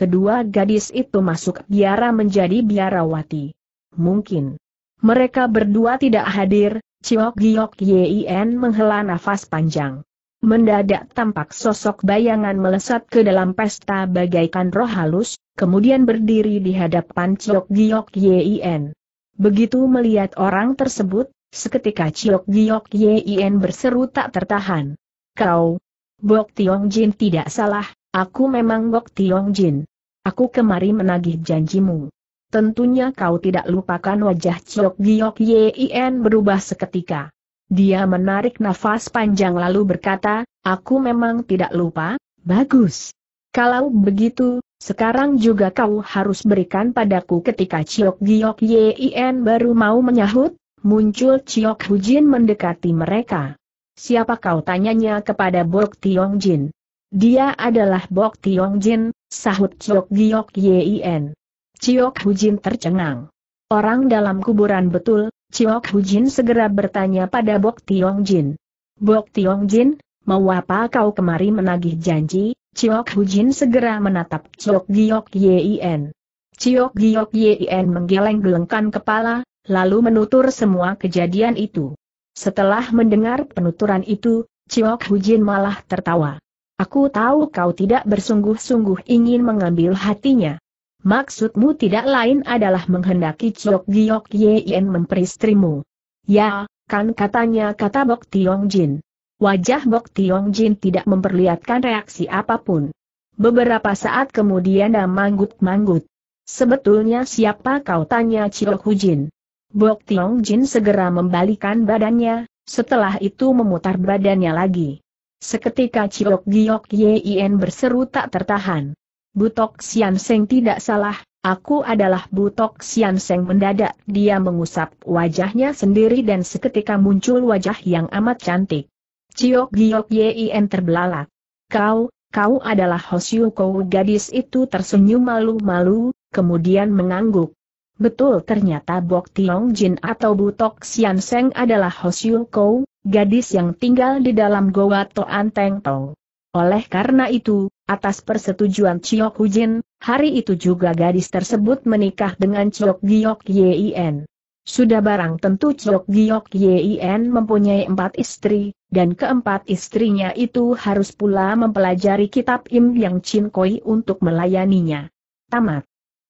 [SPEAKER 1] Kedua gadis itu masuk biara menjadi biarawati. Mungkin. Mereka berdua tidak hadir, Ciok Giok Yin menghela nafas panjang. Mendadak tampak sosok bayangan melesat ke dalam pesta bagaikan roh halus, kemudian berdiri di hadapan Ciok Giok Yin. Begitu melihat orang tersebut, seketika Ciok Giok Yin berseru tak tertahan. Kau, Bok Tiong Jin tidak salah, aku memang Bok Tiong Jin. Aku kemari menagih janjimu. Tentunya kau tidak lupakan wajah Ciok Giok Yin berubah seketika. Dia menarik nafas panjang lalu berkata, aku memang tidak lupa, bagus. Kalau begitu, sekarang juga kau harus berikan padaku ketika Ciok Giok Yin baru mau menyahut, muncul Ciok Hujin mendekati mereka. Siapa kau tanyanya kepada Bok Tiong Jin? Dia adalah Bok Tiong Jin, sahut Ciok Giok Yin. Ciok Hujin tercengang. Orang dalam kuburan betul, Chiok Jin segera bertanya pada Bok Tiong Jin. Bok Tiong Jin, mau apa kau kemari menagih janji? Chiok Jin segera menatap Chiok Giok Yin. Chiok Giok Yin menggeleng-gelengkan kepala, lalu menutur semua kejadian itu. Setelah mendengar penuturan itu, Chiok Jin malah tertawa. Aku tahu kau tidak bersungguh-sungguh ingin mengambil hatinya. Maksudmu tidak lain adalah menghendaki Chok Giok Yen memperistrimu. Ya, kan katanya kata Bok Tiong Jin. Wajah Bok Tiong Jin tidak memperlihatkan reaksi apapun. Beberapa saat kemudian dia manggut-manggut. Sebetulnya siapa kau tanya Chok Jin. Bok Tiong Jin segera membalikan badannya, setelah itu memutar badannya lagi. Seketika Ciok Giok Yen berseru tak tertahan. Butok Sian Seng tidak salah, aku adalah Butok Sian Seng mendadak. Dia mengusap wajahnya sendiri dan seketika muncul wajah yang amat cantik. Ciok Giok Yin terbelalak. Kau, kau adalah Hosyu Kou gadis itu tersenyum malu-malu, kemudian mengangguk. Betul ternyata Bok Tiong Jin atau Butok Sian Seng adalah Hosyu Kou, gadis yang tinggal di dalam Goa Toan Teng Tong. Oleh karena itu, atas persetujuan Chiok Hujin, hari itu juga gadis tersebut menikah dengan Chiok Giok Yien. Sudah barang tentu Chiok Giok Yien mempunyai empat istri, dan keempat istrinya itu harus pula mempelajari kitab Im Yang Chin Koi untuk melayaninya. Tamat.